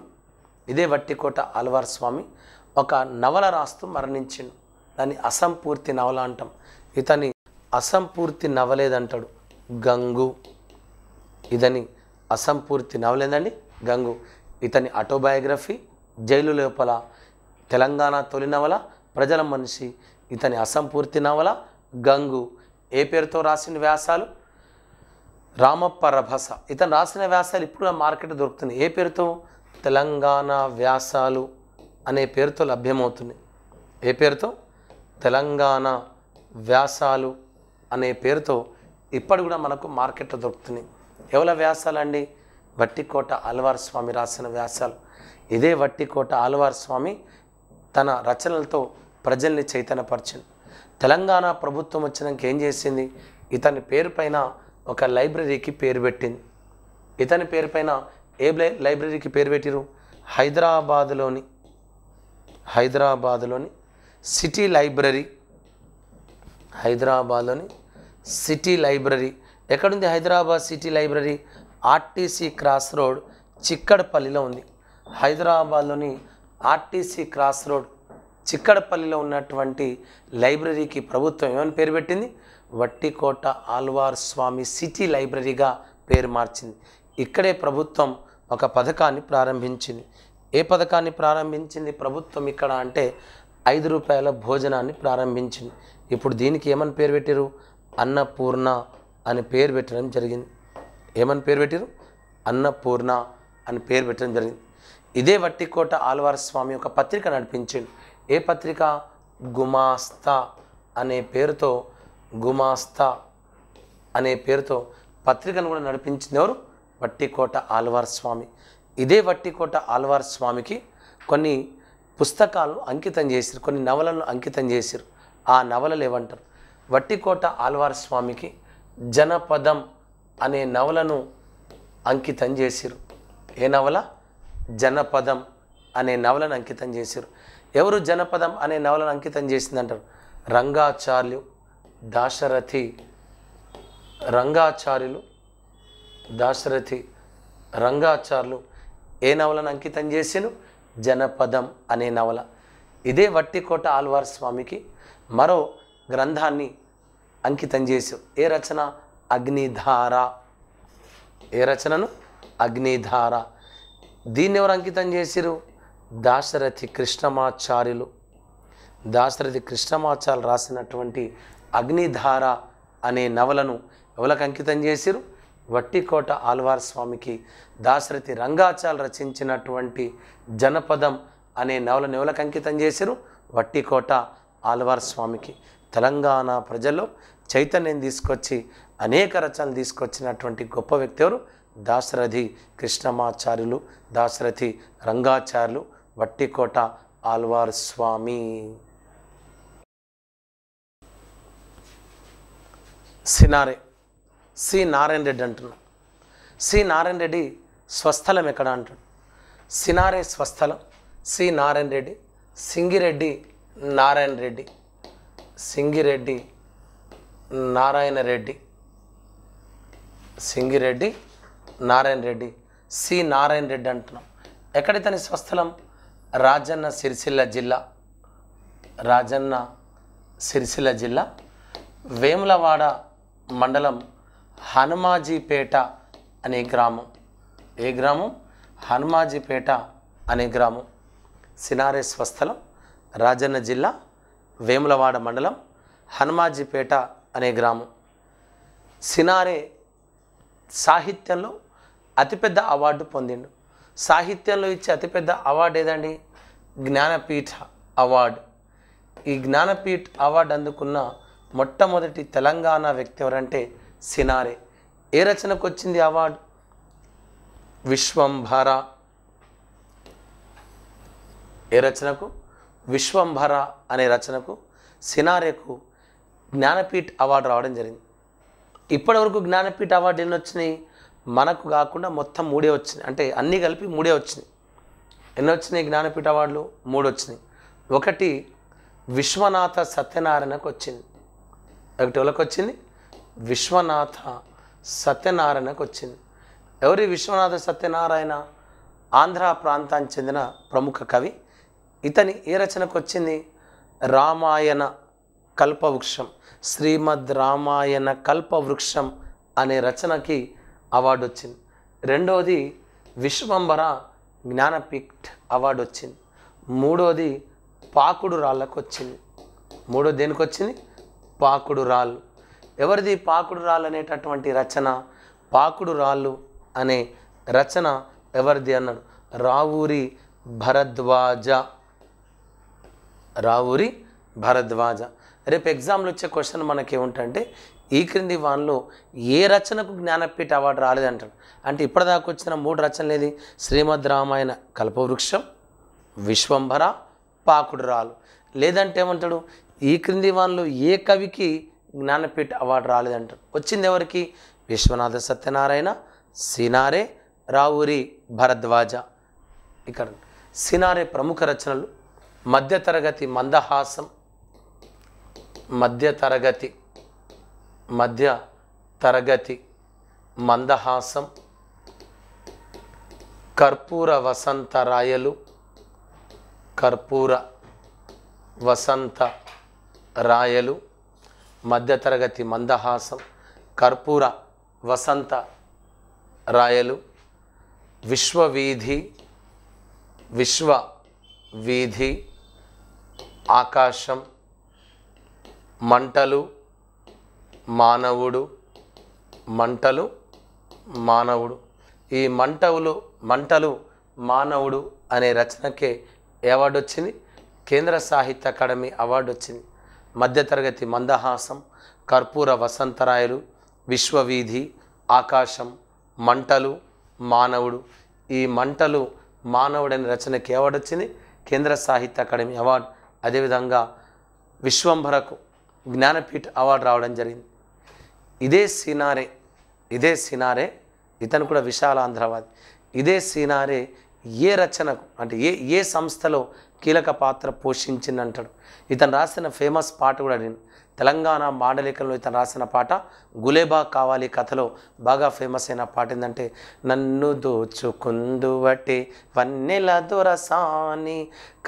ఇదే వట్టికోట ఆల్వార్ స్వామి ఒక నవల రాస్తూ మరణించిండు దాన్ని అసంపూర్తి నవల అంటాం ఇతని అసంపూర్తి నవలేదంటాడు గంగు ఇతని అసంపూర్తి నవలేదండి గంగు ఇతని ఆటోబయోగ్రఫీ జైలు లోపల తెలంగాణ తొలి నవల ప్రజల మనిషి ఇతని అసంపూర్తి నవల గంగు ఏ పేరుతో రాసిన వ్యాసాలు రామప్ప రభస ఇతను రాసిన వ్యాసాలు ఇప్పుడు మార్కెట్ దొరుకుతున్నాయి ఏ పేరుతో తెలంగాణ వ్యాసాలు అనే పేరుతో లభ్యమవుతుంది ఏ పేరుతో తెలంగాణ వ్యాసాలు అనే పేరుతో ఇప్పటి కూడా మనకు మార్కెట్లో దొరుకుతున్నాయి ఎవల వ్యాసాలండి వట్టికోట ఆల్వార్ స్వామి రాసిన వ్యాసాలు ఇదే వట్టికోట ఆల్వార్ స్వామి తన రచనలతో ప్రజల్ని చైతన్యపరిచింది తెలంగాణ ప్రభుత్వం వచ్చినాక ఏం చేసింది ఇతని పేరు పైన ఒక లైబ్రరీకి పేరు పెట్టింది ఇతని పేరు పైన ఏ లైబ్రరీకి పేరు పెట్టిరు హైదరాబాద్లోని హైదరాబాద్లోని సిటీ లైబ్రరీ హైదరాబాద్లోని సిటీ లైబ్రరీ ఎక్కడుంది Hyderabad city library RTC cross road చిక్కడపల్లిలో ఉంది హైదరాబాద్లోని ఆర్టీసీ క్రాస్ రోడ్ చిక్కడపల్లిలో ఉన్నటువంటి లైబ్రరీకి ప్రభుత్వం ఏమని పేరు పెట్టింది వట్టికోట ఆల్వార్ స్వామి సిటీ లైబ్రరీగా పేరు మార్చింది ఇక్కడే ప్రభుత్వం ఒక పథకాన్ని ప్రారంభించింది ఏ పథకాన్ని ప్రారంభించింది ప్రభుత్వం ఇక్కడ అంటే ఐదు రూపాయల భోజనాన్ని ప్రారంభించింది ఇప్పుడు దీనికి ఏమని పేరు పెట్టారు అన్నపూర్ణ అని పేరు పెట్టడం జరిగింది ఏమని పేరు పెట్టారు అన్నపూర్ణ అని పేరు పెట్టడం జరిగింది ఇదే వట్టికోట ఆల్వార్ స్వామి ఒక పత్రిక నడిపించింది ఏ పత్రిక గుమాస్తా అనే పేరుతో గుమాస్తా అనే పేరుతో పత్రికను కూడా నడిపించింది ఎవరు వట్టికోట ఆల్వార్ స్వామి ఇదే వట్టికోట ఆల్వార్ స్వామికి కొన్ని పుస్తకాలు అంకితం చేశారు కొన్ని నవలను అంకితం చేశారు ఆ నవలలు ఏమంటారు వట్టికోట ఆల్వార్ స్వామికి జనపదం అనే నవలను అంకితం చేశారు ఏ నవల జనపదం అనే నవలను అంకితం చేశారు ఎవరు జనపదం అనే నవలను అంకితం చేసిందంటారు రంగాచార్యులు దాశరథి రంగాచార్యులు దాశరథి రంగాచార్యులు ఏ నవలను అంకితం చేసిను జనపదం అనే నవల ఇదే వట్టికోట ఆల్వార్ స్వామికి మరో గ్రంథాన్ని అంకితం చేసి ఏ రచన అగ్నిధార ఏ రచనను అగ్నిధార దీన్ని ఎవరు అంకితం చేసిరు దాశరథి కృష్ణమాచార్యులు దాశరథి కృష్ణమాచార్యులు రాసినటువంటి అగ్నిధార అనే నవలను ఎవరికి అంకితం చేసిరు వట్టికోట ఆల్వార్ స్వామికి దాశరథి రంగాచాల్ రచించినటువంటి జనపదం అనే నవలను ఎవరికి అంకితం చేసిరు వట్టికోట ఆల్వార్ స్వామికి తెలంగాణ ప్రజల్లో చైతన్యం తీసుకొచ్చి అనేక రచనలు తీసుకొచ్చినటువంటి గొప్ప వ్యక్తి ఎవరు దాశరథి కృష్ణమాచార్యులు దాశరథి రంగాచార్యులు వట్టికోట ఆల్వార్ స్వామి సినారే సి నారాయణ రెడ్డి అంటున్నాడు సి నారాయణ రెడ్డి స్వస్థలం ఎక్కడ అంటాడు సినారే స్వస్థలం సి నారాయణ రెడ్డి సింగిరెడ్డి నారాయణ రెడ్డి సింగిరెడ్డి నారాయణ రెడ్డి సింగిరెడ్డి నారాయణ రెడ్డి సి నారాయణ రెడ్డి అంటున్నాం ఎక్కడ స్వస్థలం రాజన్న సిరిసిల్ల జిల్లా రాజన్న సిరిసిల్ల జిల్లా వేములవాడ మండలం హనుమాజీపేట అనే గ్రామం ఏ గ్రామం హనుమాజీపేట అనే గ్రామం సినారే స్వస్థలం రాజన్న జిల్లా వేములవాడ మండలం హనుమాజీపేట అనే గ్రామం సినారే సాహిత్యంలో అతిపెద్ద అవార్డు పొందిండు సాహిత్యంలో ఇచ్చే అతిపెద్ద అవార్డు ఏదండి జ్ఞానపీఠ అవార్డు ఈ జ్ఞానపీఠ్ అవార్డు అందుకున్న మొట్టమొదటి తెలంగాణ వ్యక్తి ఎవరంటే సినారే ఏ రచనకు వచ్చింది అవార్డు విశ్వంభర ఏ రచనకు విశ్వంభర అనే రచనకు సినారేకు జ్ఞానపీఠ్ అవార్డు రావడం జరిగింది ఇప్పటివరకు జ్ఞానపీఠ అవార్డు ఎన్ని వచ్చినాయి మనకు కాకుండా మొత్తం మూడే వచ్చినాయి అంటే అన్నీ కలిపి మూడే వచ్చినాయి ఎన్ని వచ్చినాయి జ్ఞానపీఠ అవార్డులు మూడు వచ్చినాయి ఒకటి విశ్వనాథ సత్యనారాయణకు వచ్చింది ఒకటి ఎవరికి వచ్చింది విశ్వనాథ సత్యనారాయణకు వచ్చింది ఎవరి విశ్వనాథ సత్యనారాయణ ఆంధ్ర ప్రాంతానికి చెందిన ప్రముఖ కవి ఇతని ఏ రచనకు వచ్చింది రామాయణ కల్పవృక్షం శ్రీమద్ రామాయణ కల్పవృక్షం అనే రచనకి అవార్డు వచ్చింది రెండవది విశ్వంబర జ్ఞానపీఠ్ అవార్డు వచ్చింది మూడోది పాకుడు రాళ్ళకు వచ్చింది మూడో దేనికి వచ్చింది పాకుడు రాళ్ళు ఎవరిది పాకుడు రాళ్ళు అనేటటువంటి రచన పాకుడు రాళ్ళు అనే రచన ఎవరిది అన్నాడు రావూరి భరద్వాజ రావూరి భరద్వాజ రేపు ఎగ్జామ్లో వచ్చే క్వశ్చన్ మనకి ఈ క్రింది వాన్లో ఏ రచనకు జ్ఞానపీఠ అవార్డు రాలేదంటాడు అంటే ఇప్పటిదాకా వచ్చిన మూడు రచనలు ఏది శ్రీమద్ రామాయణ కల్పవృక్షం విశ్వంభర పాకుడు రాలు లేదంటే ఏమంటాడు ఈ క్రింది వాన్లో ఏ కవికి జ్ఞానపీఠ అవార్డు రాలేదంటాడు వచ్చింది ఎవరికి విశ్వనాథ సత్యనారాయణ సినారే రావురి భరద్వాజ ఇక్కడ సినారే ప్రముఖ రచనలు మధ్యతరగతి మందహాసం మధ్యతరగతి మధ్య తరగతి మందహాసం కర్పూర వసంత రాయలు కర్పూర వసంత రాయలు మధ్యతరగతి మందహాసం కర్పూర వసంత రాయలు విశ్వవీధి విశ్వ వీధి ఆకాశం మంటలు మానవుడు మంటలు మానవుడు ఈ మంటవులు మంటలు మానవుడు అనే రచనకే అవార్డు వచ్చింది కేంద్ర సాహిత్య అకాడమీ అవార్డు వచ్చింది మధ్యతరగతి మందహాసం కర్పూర వసంతరాయలు విశ్వవీధి ఆకాశం మంటలు మానవుడు ఈ మంటలు మానవుడు అనే రచనకి అవార్డు వచ్చింది కేంద్ర సాహిత్య అకాడమీ అవార్డు అదేవిధంగా విశ్వంభరకు జ్ఞానపీఠ్ అవార్డు రావడం జరిగింది ఇదే సినారే ఇదే సినారే ఇతను కూడా విశాల ఇదే సినారే ఏ రచనకు అంటే ఏ ఏ సంస్థలో కీలక పాత్ర పోషించింది అంటాడు ఇతను రాసిన ఫేమస్ పాట కూడా నేను తెలంగాణ మాండలికంలో ఇతను రాసిన పాట గులేబా కావాలి కథలో బాగా ఫేమస్ అయిన పాట ఏంటంటే నన్ను దోచుకుందువటే వన్నెల దొరసాని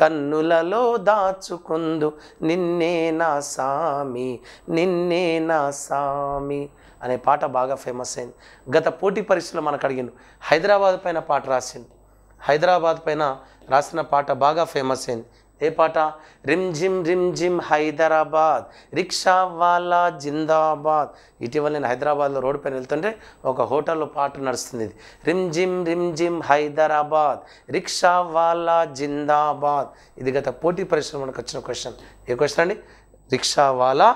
కన్నులలో దాచుకుందు నిన్నే నా సామి నిన్నే నా సామి అనే పాట బాగా ఫేమస్ అయింది గత పోటీ పరీక్షలో మనకు అడిగిండు హైదరాబాద్ పైన పాట రాసిండు హైదరాబాద్ పైన రాసిన పాట బాగా ఫేమస్ అయింది ఏ పాట రిమ్ జిమ్ రిమ్ జిమ్ హైదరాబాద్ రిక్షా వాలా జిందాబాద్ ఇటీవల నేను హైదరాబాద్లో రోడ్డు పైన వెళ్తుంటే ఒక హోటల్లో పాట నడుస్తుంది ఇది రిమ్ జిమ్ రిమ్ జిమ్ హైదరాబాద్ రిక్షా వాలా జిందాబాద్ ఇది గత పోటీ పరిశ్రమ మనకు వచ్చిన క్వశ్చన్ ఏ క్వశ్చన్ అండి రిక్షా వాలా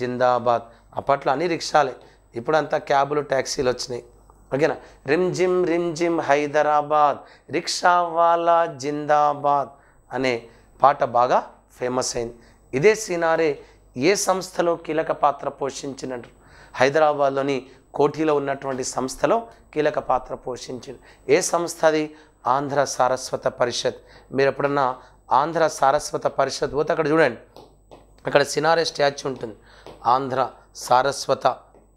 జిందాబాద్ అప్పట్లో అన్ని రిక్షాలే ఇప్పుడంతా క్యాబులు ట్యాక్సీలు వచ్చినాయి ఓకేనా రిమ్ జిమ్ రిమ్ జిమ్ హైదరాబాద్ రిక్షావాలా జిందాబాద్ అనే పాట బాగా ఫేమస్ అయింది ఇదే సినారే ఏ సంస్థలో కీలక పాత్ర పోషించినట్టు హైదరాబాద్లోని కోఠీలో ఉన్నటువంటి సంస్థలో కీలక పాత్ర పోషించింది ఏ సంస్థ అది ఆంధ్ర సారస్వత పరిషత్ మీరు ఎప్పుడన్నా ఆంధ్ర సారస్వత పరిషత్ పోతే అక్కడ చూడండి అక్కడ సినారే స్టాచ్యూ ఉంటుంది ఆంధ్ర సారస్వత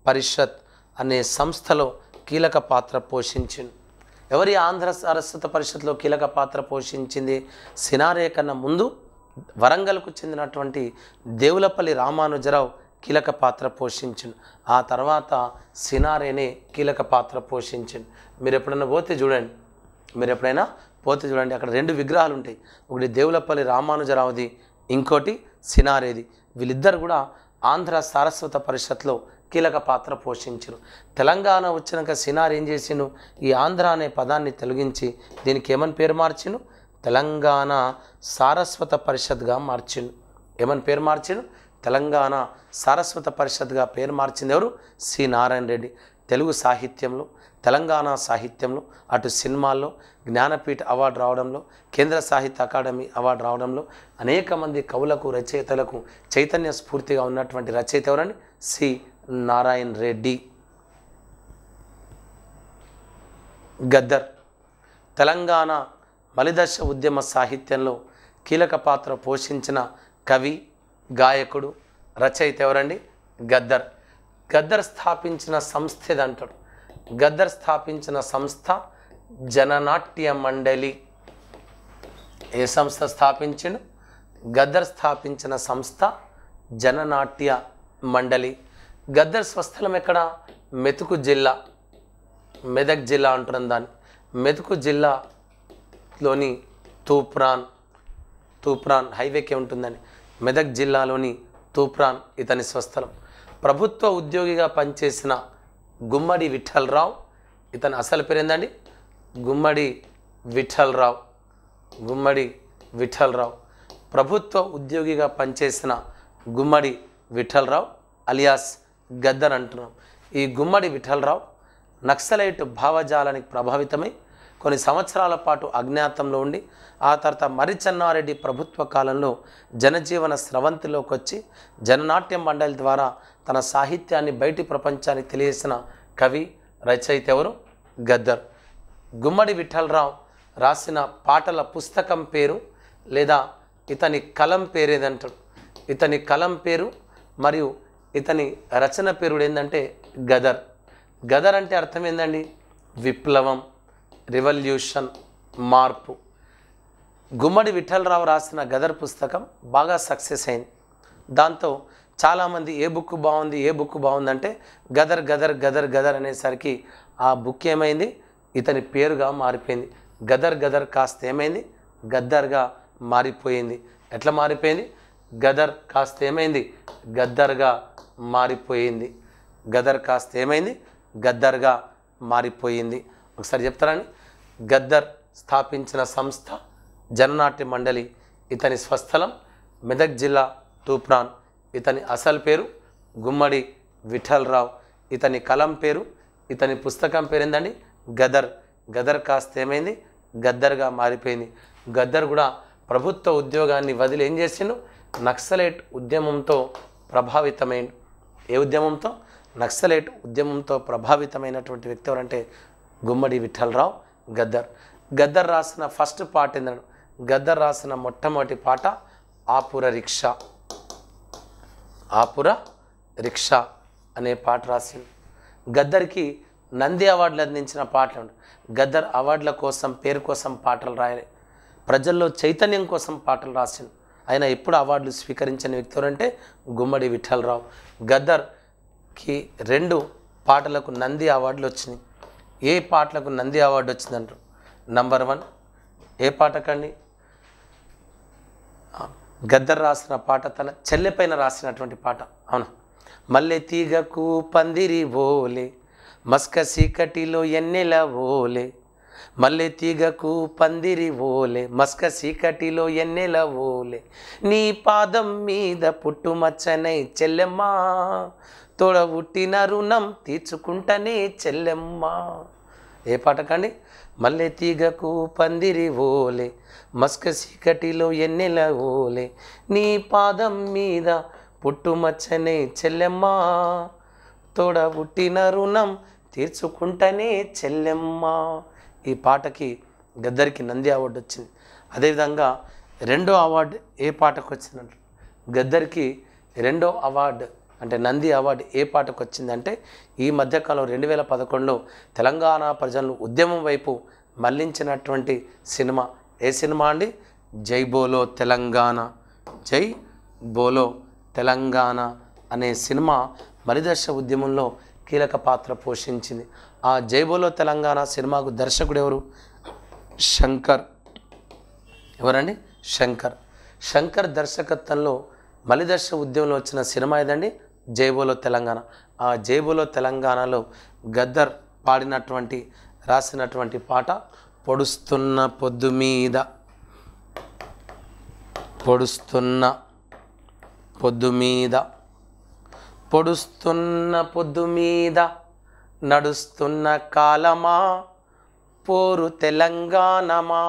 పరిషత్ అనే సంస్థలో కీలక పాత్ర పోషించింది ఎవరి ఆంధ్ర సరస్వత పరిషత్లో కీలక పాత్ర పోషించింది సినారే కన్నా ముందు వరంగల్కు చెందినటువంటి దేవులపల్లి రామానుజరావు కీలక పాత్ర పోషించిండు ఆ తర్వాత సినారేనే కీలక పాత్ర పోషించిండు మీరు ఎప్పుడైనా పోతే చూడండి మీరు ఎప్పుడైనా పోతే చూడండి అక్కడ రెండు విగ్రహాలు ఉంటాయి ఒకటి దేవులపల్లి రామానుజరావుది ఇంకోటి సినారేది వీళ్ళిద్దరు కూడా ఆంధ్ర సారస్వత పరిషత్లో కీలక పాత్ర పోషించరు తెలంగాణ వచ్చినాక సినార్ ఏం చేసిండు ఈ ఆంధ్ర అనే పదాన్ని తొలగించి దీనికి ఏమని పేరు మార్చిను తెలంగాణ సారస్వత పరిషత్గా మార్చిండు ఏమని పేరు మార్చిండు తెలంగాణ సారస్వత పరిషత్గా పేరు మార్చింది ఎవరు సి నారాయణ రెడ్డి తెలుగు సాహిత్యంలో తెలంగాణ సాహిత్యంలో అటు సినిమాల్లో జ్ఞానపీఠ అవార్డు రావడంలో కేంద్ర సాహిత్య అకాడమీ అవార్డు రావడంలో అనేక మంది కవులకు రచయితలకు చైతన్య స్ఫూర్తిగా ఉన్నటువంటి రచయిత ఎవరని సి నారాయణ్ రెడ్డి గద్దర్ తెలంగాణ మలిదశ ఉద్యమ సాహిత్యంలో కీలక పాత్ర పోషించిన కవి గాయకుడు రచయిత ఎవరండి గద్దర్ గద్దర్ స్థాపించిన సంస్థ అంటాడు గద్దర్ స్థాపించిన సంస్థ జననాట్య మండలి ఏ సంస్థ స్థాపించిండు గద్దర్ స్థాపించిన సంస్థ జననాట్య మండలి గద్దర్ స్వస్థలం ఎక్కడ మెతుకు జిల్లా మెదక్ జిల్లా అంటున్నాం దాన్ని మెతుకు జిల్లాలోని తూప్రాన్ తూప్రాన్ హైవేకే ఉంటుందని మెదక్ జిల్లాలోని తూప్రాన్ ఇతని స్వస్థలం ప్రభుత్వ ఉద్యోగిగా పనిచేసిన గుమ్మడి విఠలరావు ఇతని అసలు ఏందండి గుమ్మడి విఠలరావు గుమ్మడి విఠలరావు ప్రభుత్వ ఉద్యోగిగా పనిచేసిన గుమ్మడి విఠలరావు అలియాస్ గద్దర్ అంటున్నాం ఈ గుమ్మడి విఠలరావు నక్సలైట్ భావజాలానికి ప్రభావితమై కొన్ని సంవత్సరాల పాటు అజ్ఞాతంలో ఉండి ఆ తర్వాత మరిచన్నారెడ్డి ప్రభుత్వ కాలంలో జనజీవన స్రవంతిలోకి వచ్చి జననాట్య మండలి ద్వారా తన సాహిత్యాన్ని బయటి ప్రపంచానికి తెలియజేసిన కవి రచయిత ఎవరు గద్దర్ గుమ్మడి విఠలరావు రాసిన పాటల పుస్తకం పేరు లేదా ఇతని కలం ఏదంటాడు ఇతని కలం పేరు మరియు ఇతని రచన పేరుడు ఏంటంటే గదర్ గదర్ అంటే అర్థం ఏందండి విప్లవం రివల్యూషన్ మార్పు గుమ్మడి విఠలరావు రాసిన గదర్ పుస్తకం బాగా సక్సెస్ అయింది దాంతో చాలామంది ఏ బుక్ బాగుంది ఏ బుక్ బాగుందంటే గదర్ గదర్ గదర్ గదర్ అనేసరికి ఆ బుక్ ఏమైంది ఇతని పేరుగా మారిపోయింది గదర్ గదర్ కాస్త ఏమైంది గద్దర్గా మారిపోయింది ఎట్లా మారిపోయింది గదర్ కాస్త ఏమైంది గద్దర్గా మారిపోయింది గదర్ కాస్త ఏమైంది గద్దర్గా మారిపోయింది ఒకసారి చెప్తారని గద్దర్ స్థాపించిన సంస్థ జననాట్య మండలి ఇతని స్వస్థలం మెదక్ జిల్లా తూప్రాన్ ఇతని అసలు పేరు గుమ్మడి విఠలరావు ఇతని కలం పేరు ఇతని పుస్తకం పేరు ఏందండి గదర్ గదర్ కాస్త ఏమైంది గద్దర్గా మారిపోయింది గద్దర్ కూడా ప్రభుత్వ ఉద్యోగాన్ని వదిలి ఏం చేసిండు నక్సలైట్ ఉద్యమంతో ప్రభావితమైండు ఏ ఉద్యమంతో నక్సలైట్ ఉద్యమంతో ప్రభావితమైనటువంటి వ్యక్తి ఎవరంటే గుమ్మడి విఠలరావు గద్దర్ గద్దర్ రాసిన ఫస్ట్ పాట ఏంటంటే గద్దర్ రాసిన మొట్టమొదటి పాట ఆపుర రిక్షా ఆపుర రిక్షా అనే పాట రాసింది గద్దర్కి నంది అవార్డులు అందించిన పాటలు గద్దర్ అవార్డుల కోసం పేరు కోసం పాటలు రాయలే ప్రజల్లో చైతన్యం కోసం పాటలు రాసింది ఆయన ఎప్పుడు అవార్డులు స్వీకరించిన వ్యక్తులు అంటే గుమ్మడి విఠలరావు గద్దర్కి రెండు పాటలకు నంది అవార్డులు వచ్చినాయి ఏ పాటలకు నంది అవార్డు వచ్చిందంటారు నంబర్ వన్ ఏ పాటకండి గద్దర్ రాసిన పాట తన చెల్లెపైన రాసినటువంటి పాట అవును మల్లె తీగకు పందిరి ఓలే మస్క సీకటిలో ఎన్నెల ఓలే మల్లె తీగకు పందిరి ఓలే మస్క సీకటిలో ఎన్నెల ఓలే నీ పాదం మీద పుట్టుమచ్చనై చెల్లెమ్మా తోడ రుణం తీర్చుకుంటనే చెల్లెమ్మా ఏ పాటకండి మల్లె తీగకు పందిరి ఓలే మస్క సీకటిలో ఎన్నెల ఓలే నీ పాదం మీద పుట్టుమచ్చనే చెల్లెమ్మా తోడ రుణం తీర్చుకుంటనే చెల్లెమ్మా ఈ పాటకి గద్దరికి నంది అవార్డు వచ్చింది అదేవిధంగా రెండో అవార్డు ఏ పాటకు వచ్చిందంట గద్దరికి రెండో అవార్డు అంటే నంది అవార్డు ఏ పాటకు వచ్చిందంటే ఈ మధ్యకాలం రెండు వేల పదకొండులో తెలంగాణ ప్రజలను ఉద్యమం వైపు మళ్లించినటువంటి సినిమా ఏ సినిమా అండి జై బోలో తెలంగాణ జై బోలో తెలంగాణ అనే సినిమా మరిదర్శ ఉద్యమంలో కీలక పాత్ర పోషించింది ఆ జైబోలో తెలంగాణ సినిమాకు దర్శకుడు ఎవరు శంకర్ ఎవరండి శంకర్ శంకర్ దర్శకత్వంలో మలిదర్శ ఉద్యమంలో వచ్చిన సినిమా ఏదండి జైబోలో తెలంగాణ ఆ జైబోలో తెలంగాణలో గద్దర్ పాడినటువంటి రాసినటువంటి పాట పొడుస్తున్న పొద్దు మీద పొడుస్తున్న పొద్దు మీద పొడుస్తున్న పొద్దు మీద నడుస్తున్న కాలమా పోరు తెలంగాణమా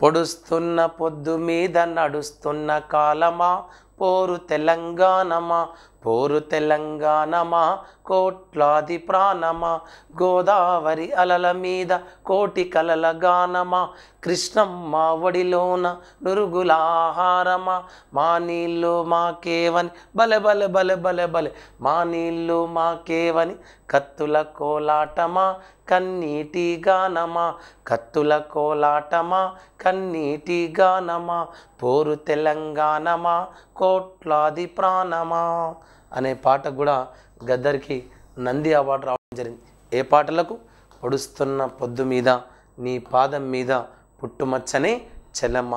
పొడుస్తున్న పొద్దు మీద నడుస్తున్న కాలమా పోరు తెలంగాణమా పోరు తెలంగాణమా కోట్లాది ప్రాణమా గోదావరి అలల మీద కోటి కలల గానమా కృష్ణమ్మ ఒడిలోన నురుగుల ఆహారమా మా నీళ్ళు కేవని బల బల బల బల బల మా నీళ్ళు కేవని కత్తుల కోలాటమా కన్నీటి గానమా కత్తుల కోలాటమా కన్నీటి గానమా పోరు తెలంగాణమా కోట్లాది ప్రాణమా అనే పాటకు కూడా గద్దర్కి నంది అవార్డు రావడం జరిగింది ఏ పాటలకు పొడుస్తున్న పొద్దు మీద నీ పాదం మీద పుట్టుమచ్చని చెల్లమ్మ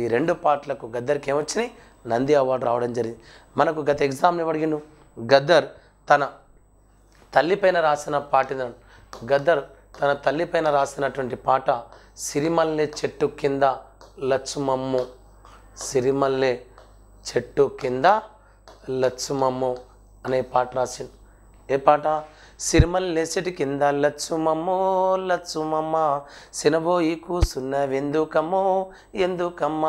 ఈ రెండు పాటలకు గద్దర్కి ఏమొచ్చినాయి నంది అవార్డు రావడం జరిగింది మనకు గత ఎగ్జామ్ని అడిగిండు గద్దర్ తన తల్లిపైన రాసిన పాట గద్దర్ తన తల్లిపైన రాసినటువంటి పాట సిరిమల్లె చెట్టు కింద లచ్చుమమ్ము సిరిమల్లె చెట్టు కింద లచ్చుమమ్మో అనే పాట రాసిండు ఏ పాట సిరిమల్ నెసటి కింద లచ్చుమమ్మో లచ్చుమమ్మ సినబోయి కూసున్న వెందుకమ్మో ఎందుకమ్మ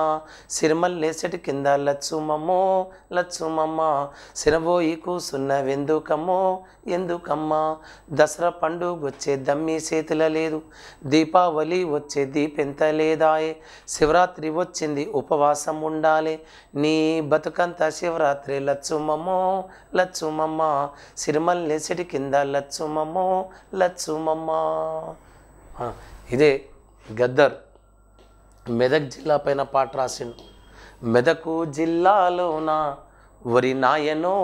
సిరిమల్ నెసటి కింద లచ్చుమమ్మో లచ్చుమమ్మ సినబోయి కూసున్న వెందుకమ్మో ఎందుకమ్మ దసరా పండుగ వచ్చే దమ్మి చేతుల లేదు దీపావళి వచ్చే దీపెంత లేదాయే శివరాత్రి వచ్చింది ఉపవాసం ఉండాలి నీ బతుకంతా శివరాత్రి లచ్చుమమ్మో లచ్చుమమ్మ సిరిమల్ నెసటి కింద లచ్చుమమ్మో లచ్చుమమ్మ ఇదే గద్దర్ మెదక్ జిల్లా పైన పాట రాసిండు మెదకు జిల్లాలోన వరి నాయనో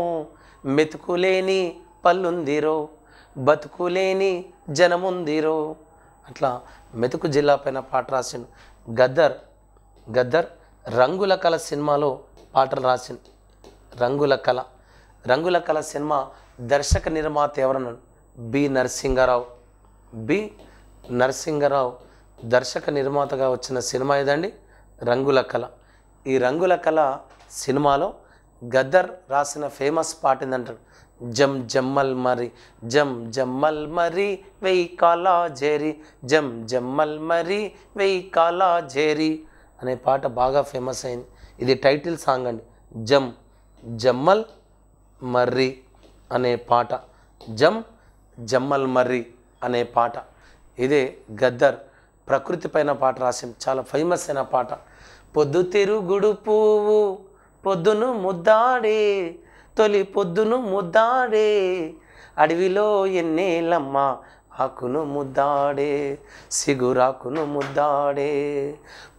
మెతుకులేని పల్లుందిరో బతుకులేని జనముందిరో అట్లా మెతుకు జిల్లా పైన పాట రాసిండు గద్దర్ గద్దర్ రంగుల కళ సినిమాలో పాటలు రాసిండు రంగుల కళ రంగుల కళ సినిమా దర్శక నిర్మాత ఎవరన్నాడు బి నరసింహారావు బి నరసింహారావు దర్శక నిర్మాతగా వచ్చిన సినిమా ఏదండి రంగుల కళ ఈ రంగుల కళ సినిమాలో గద్దర్ రాసిన ఫేమస్ పాట ఏంటంటారు జమ్ జమ్మల్ మరి జమ్ జమ్మల్ మరి వెయ్యి కాలా జేరి జమ్ జమ్మల్ మరి వెయ్యి కాలా జేరి అనే పాట బాగా ఫేమస్ అయింది ఇది టైటిల్ సాంగ్ అండి జమ్ జమ్మల్ మర్రి అనే పాట జమ్ జమ్మల్ మర్రి అనే పాట ఇదే గద్దర్ ప్రకృతి పైన పాట రాసిం చాలా ఫేమస్ అయిన పాట పొద్దు తిరుగుడు పువ్వు పొద్దును ముద్దాడే తొలి పొద్దును ముద్దాడే అడవిలో ఎన్నేలమ్మ ఆకును ముద్దాడే సిగురాకును ముద్దాడే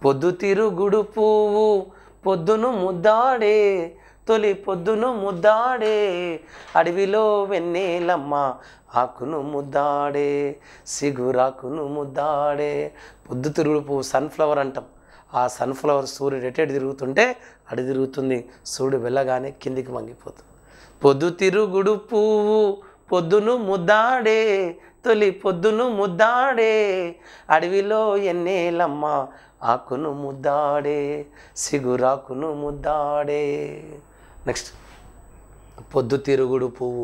పొద్దు తిరుగుడు పువ్వు పొద్దును ముద్దాడే తొలి పొద్దును ముద్దాడే అడవిలో వెన్నేలమ్మ ఆకును ముద్దాడే సిగురాకును ముద్దాడే పొద్దు తిరుగుడు పువ్వు సన్ఫ్లవర్ అంటాం ఆ సన్ఫ్లవర్ సూర్యుడు ఎటెటు తిరుగుతుంటే అడి తిరుగుతుంది సూర్యుడు వెళ్ళగానే కిందికి మంగిపోతుంది పొద్దు తిరుగుడు పువ్వు పొద్దును ముద్దాడే తొలి పొద్దును ముద్దాడే అడవిలో ఎన్నేలమ్మ ఆకును ముద్దాడే సిగురాకును ముద్దాడే నెక్స్ట్ పొద్దు తిరుగుడు పువ్వు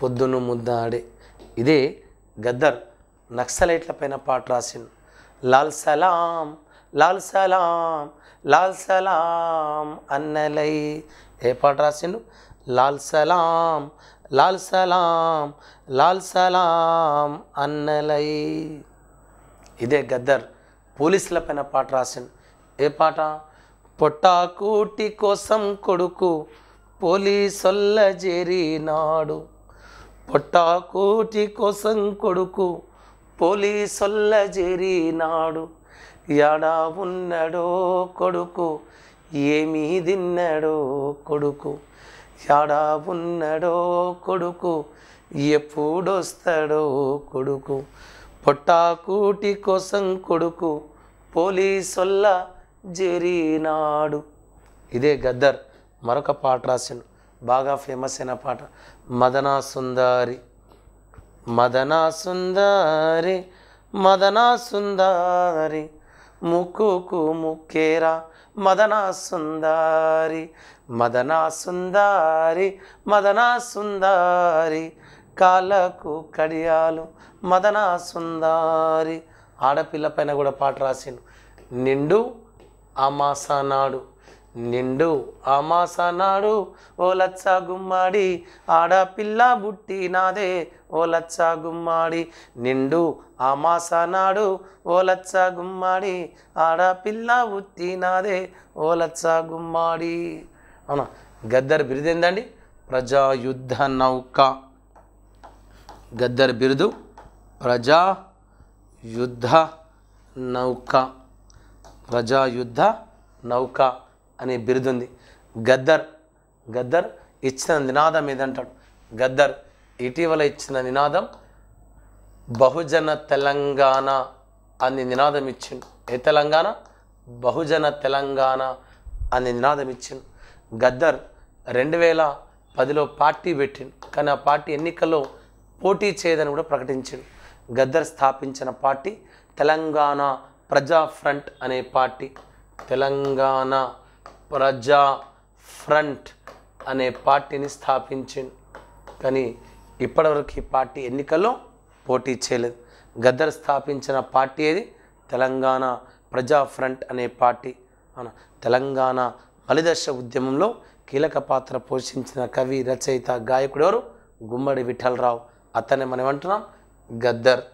పొద్దును ముద్ద ఆడే ఇదే గద్దర్ నక్సలైట్ల పైన పాట రాసింది లాల్ సలాం లాల్ సలాం లాల్ సలాం అన్నలై ఏ పాట రాసిండు లాల్ సలాం లాల్ సలాం లాల్ సలాం అన్నలై ఇదే గద్దర్ పోలీసుల పైన పాట రాసిండు ఏ పాట పొటాకూటి కోసం కొడుకు పోలీసొల్ల చేరినాడు పొట్టాకూటి కోసం కొడుకు పోలీసొల్ల చేరినాడు యాడా ఉన్నాడో కొడుకు ఏమీ తిన్నాడో కొడుకు యాడా ఉన్నాడో కొడుకు ఎప్పుడొస్తాడో కొడుకు పొట్టాకూటి కోసం కొడుకు పోలీసొల్ల జరినాడు ఇదే గద్దర్ మరొక పాట రాసిండు బాగా ఫేమస్ అయిన పాట మదనా సుందారి మదనా సుందారి మదనా సుందారి ముక్కుకు ముక్కేరా మదనా సుందారి మదనా సుందారి మదనా సుందారి కాళ్ళకు కడియాలు మదనా సుందారి ఆడపిల్ల పైన కూడా పాట రాసిండు నిండు అమాస నాడు నిండు అమాస నాడు ఓ లచ్చ గుమ్మాడి ఆడపిల్ల బుట్టినాదే ఓ లచ్చ గుమ్మాడి నిండు అమాస నాడు ఓ లచ్చ గుమ్మాడి ఆడపిల్ల నాదే ఓ లచ్చ గుమ్మాడి అవునా గద్దర్ బిరుదు ఏందండి ప్రజాయుద్ధ నౌక గద్దర్ బిరుదు ప్రజా యుద్ధ నౌక ప్రజాయుద్ధ నౌక అనే బిరుదుంది గద్దర్ గద్దర్ ఇచ్చిన నినాదం ఏదంటాడు గద్దర్ ఇటీవల ఇచ్చిన నినాదం బహుజన తెలంగాణ అని నినాదం ఇచ్చిండు ఏ తెలంగాణ బహుజన తెలంగాణ అని నినాదం ఇచ్చిండు గద్దర్ రెండు వేల పదిలో పార్టీ పెట్టిండు కానీ ఆ పార్టీ ఎన్నికల్లో పోటీ చేయదని కూడా ప్రకటించిండు గద్దర్ స్థాపించిన పార్టీ తెలంగాణ ప్రజా ఫ్రంట్ అనే పార్టీ తెలంగాణ ప్రజా ఫ్రంట్ అనే పార్టీని స్థాపించింది కానీ ఇప్పటివరకు ఈ పార్టీ ఎన్నికల్లో పోటీ చేయలేదు గద్దర్ స్థాపించిన పార్టీ ఏది తెలంగాణ ప్రజా ఫ్రంట్ అనే పార్టీ మన తెలంగాణ మలిదర్శ ఉద్యమంలో కీలక పాత్ర పోషించిన కవి రచయిత గాయకుడు ఎవరు గుమ్మడి విఠలరావు అతనే మనం అంటున్నాం గద్దర్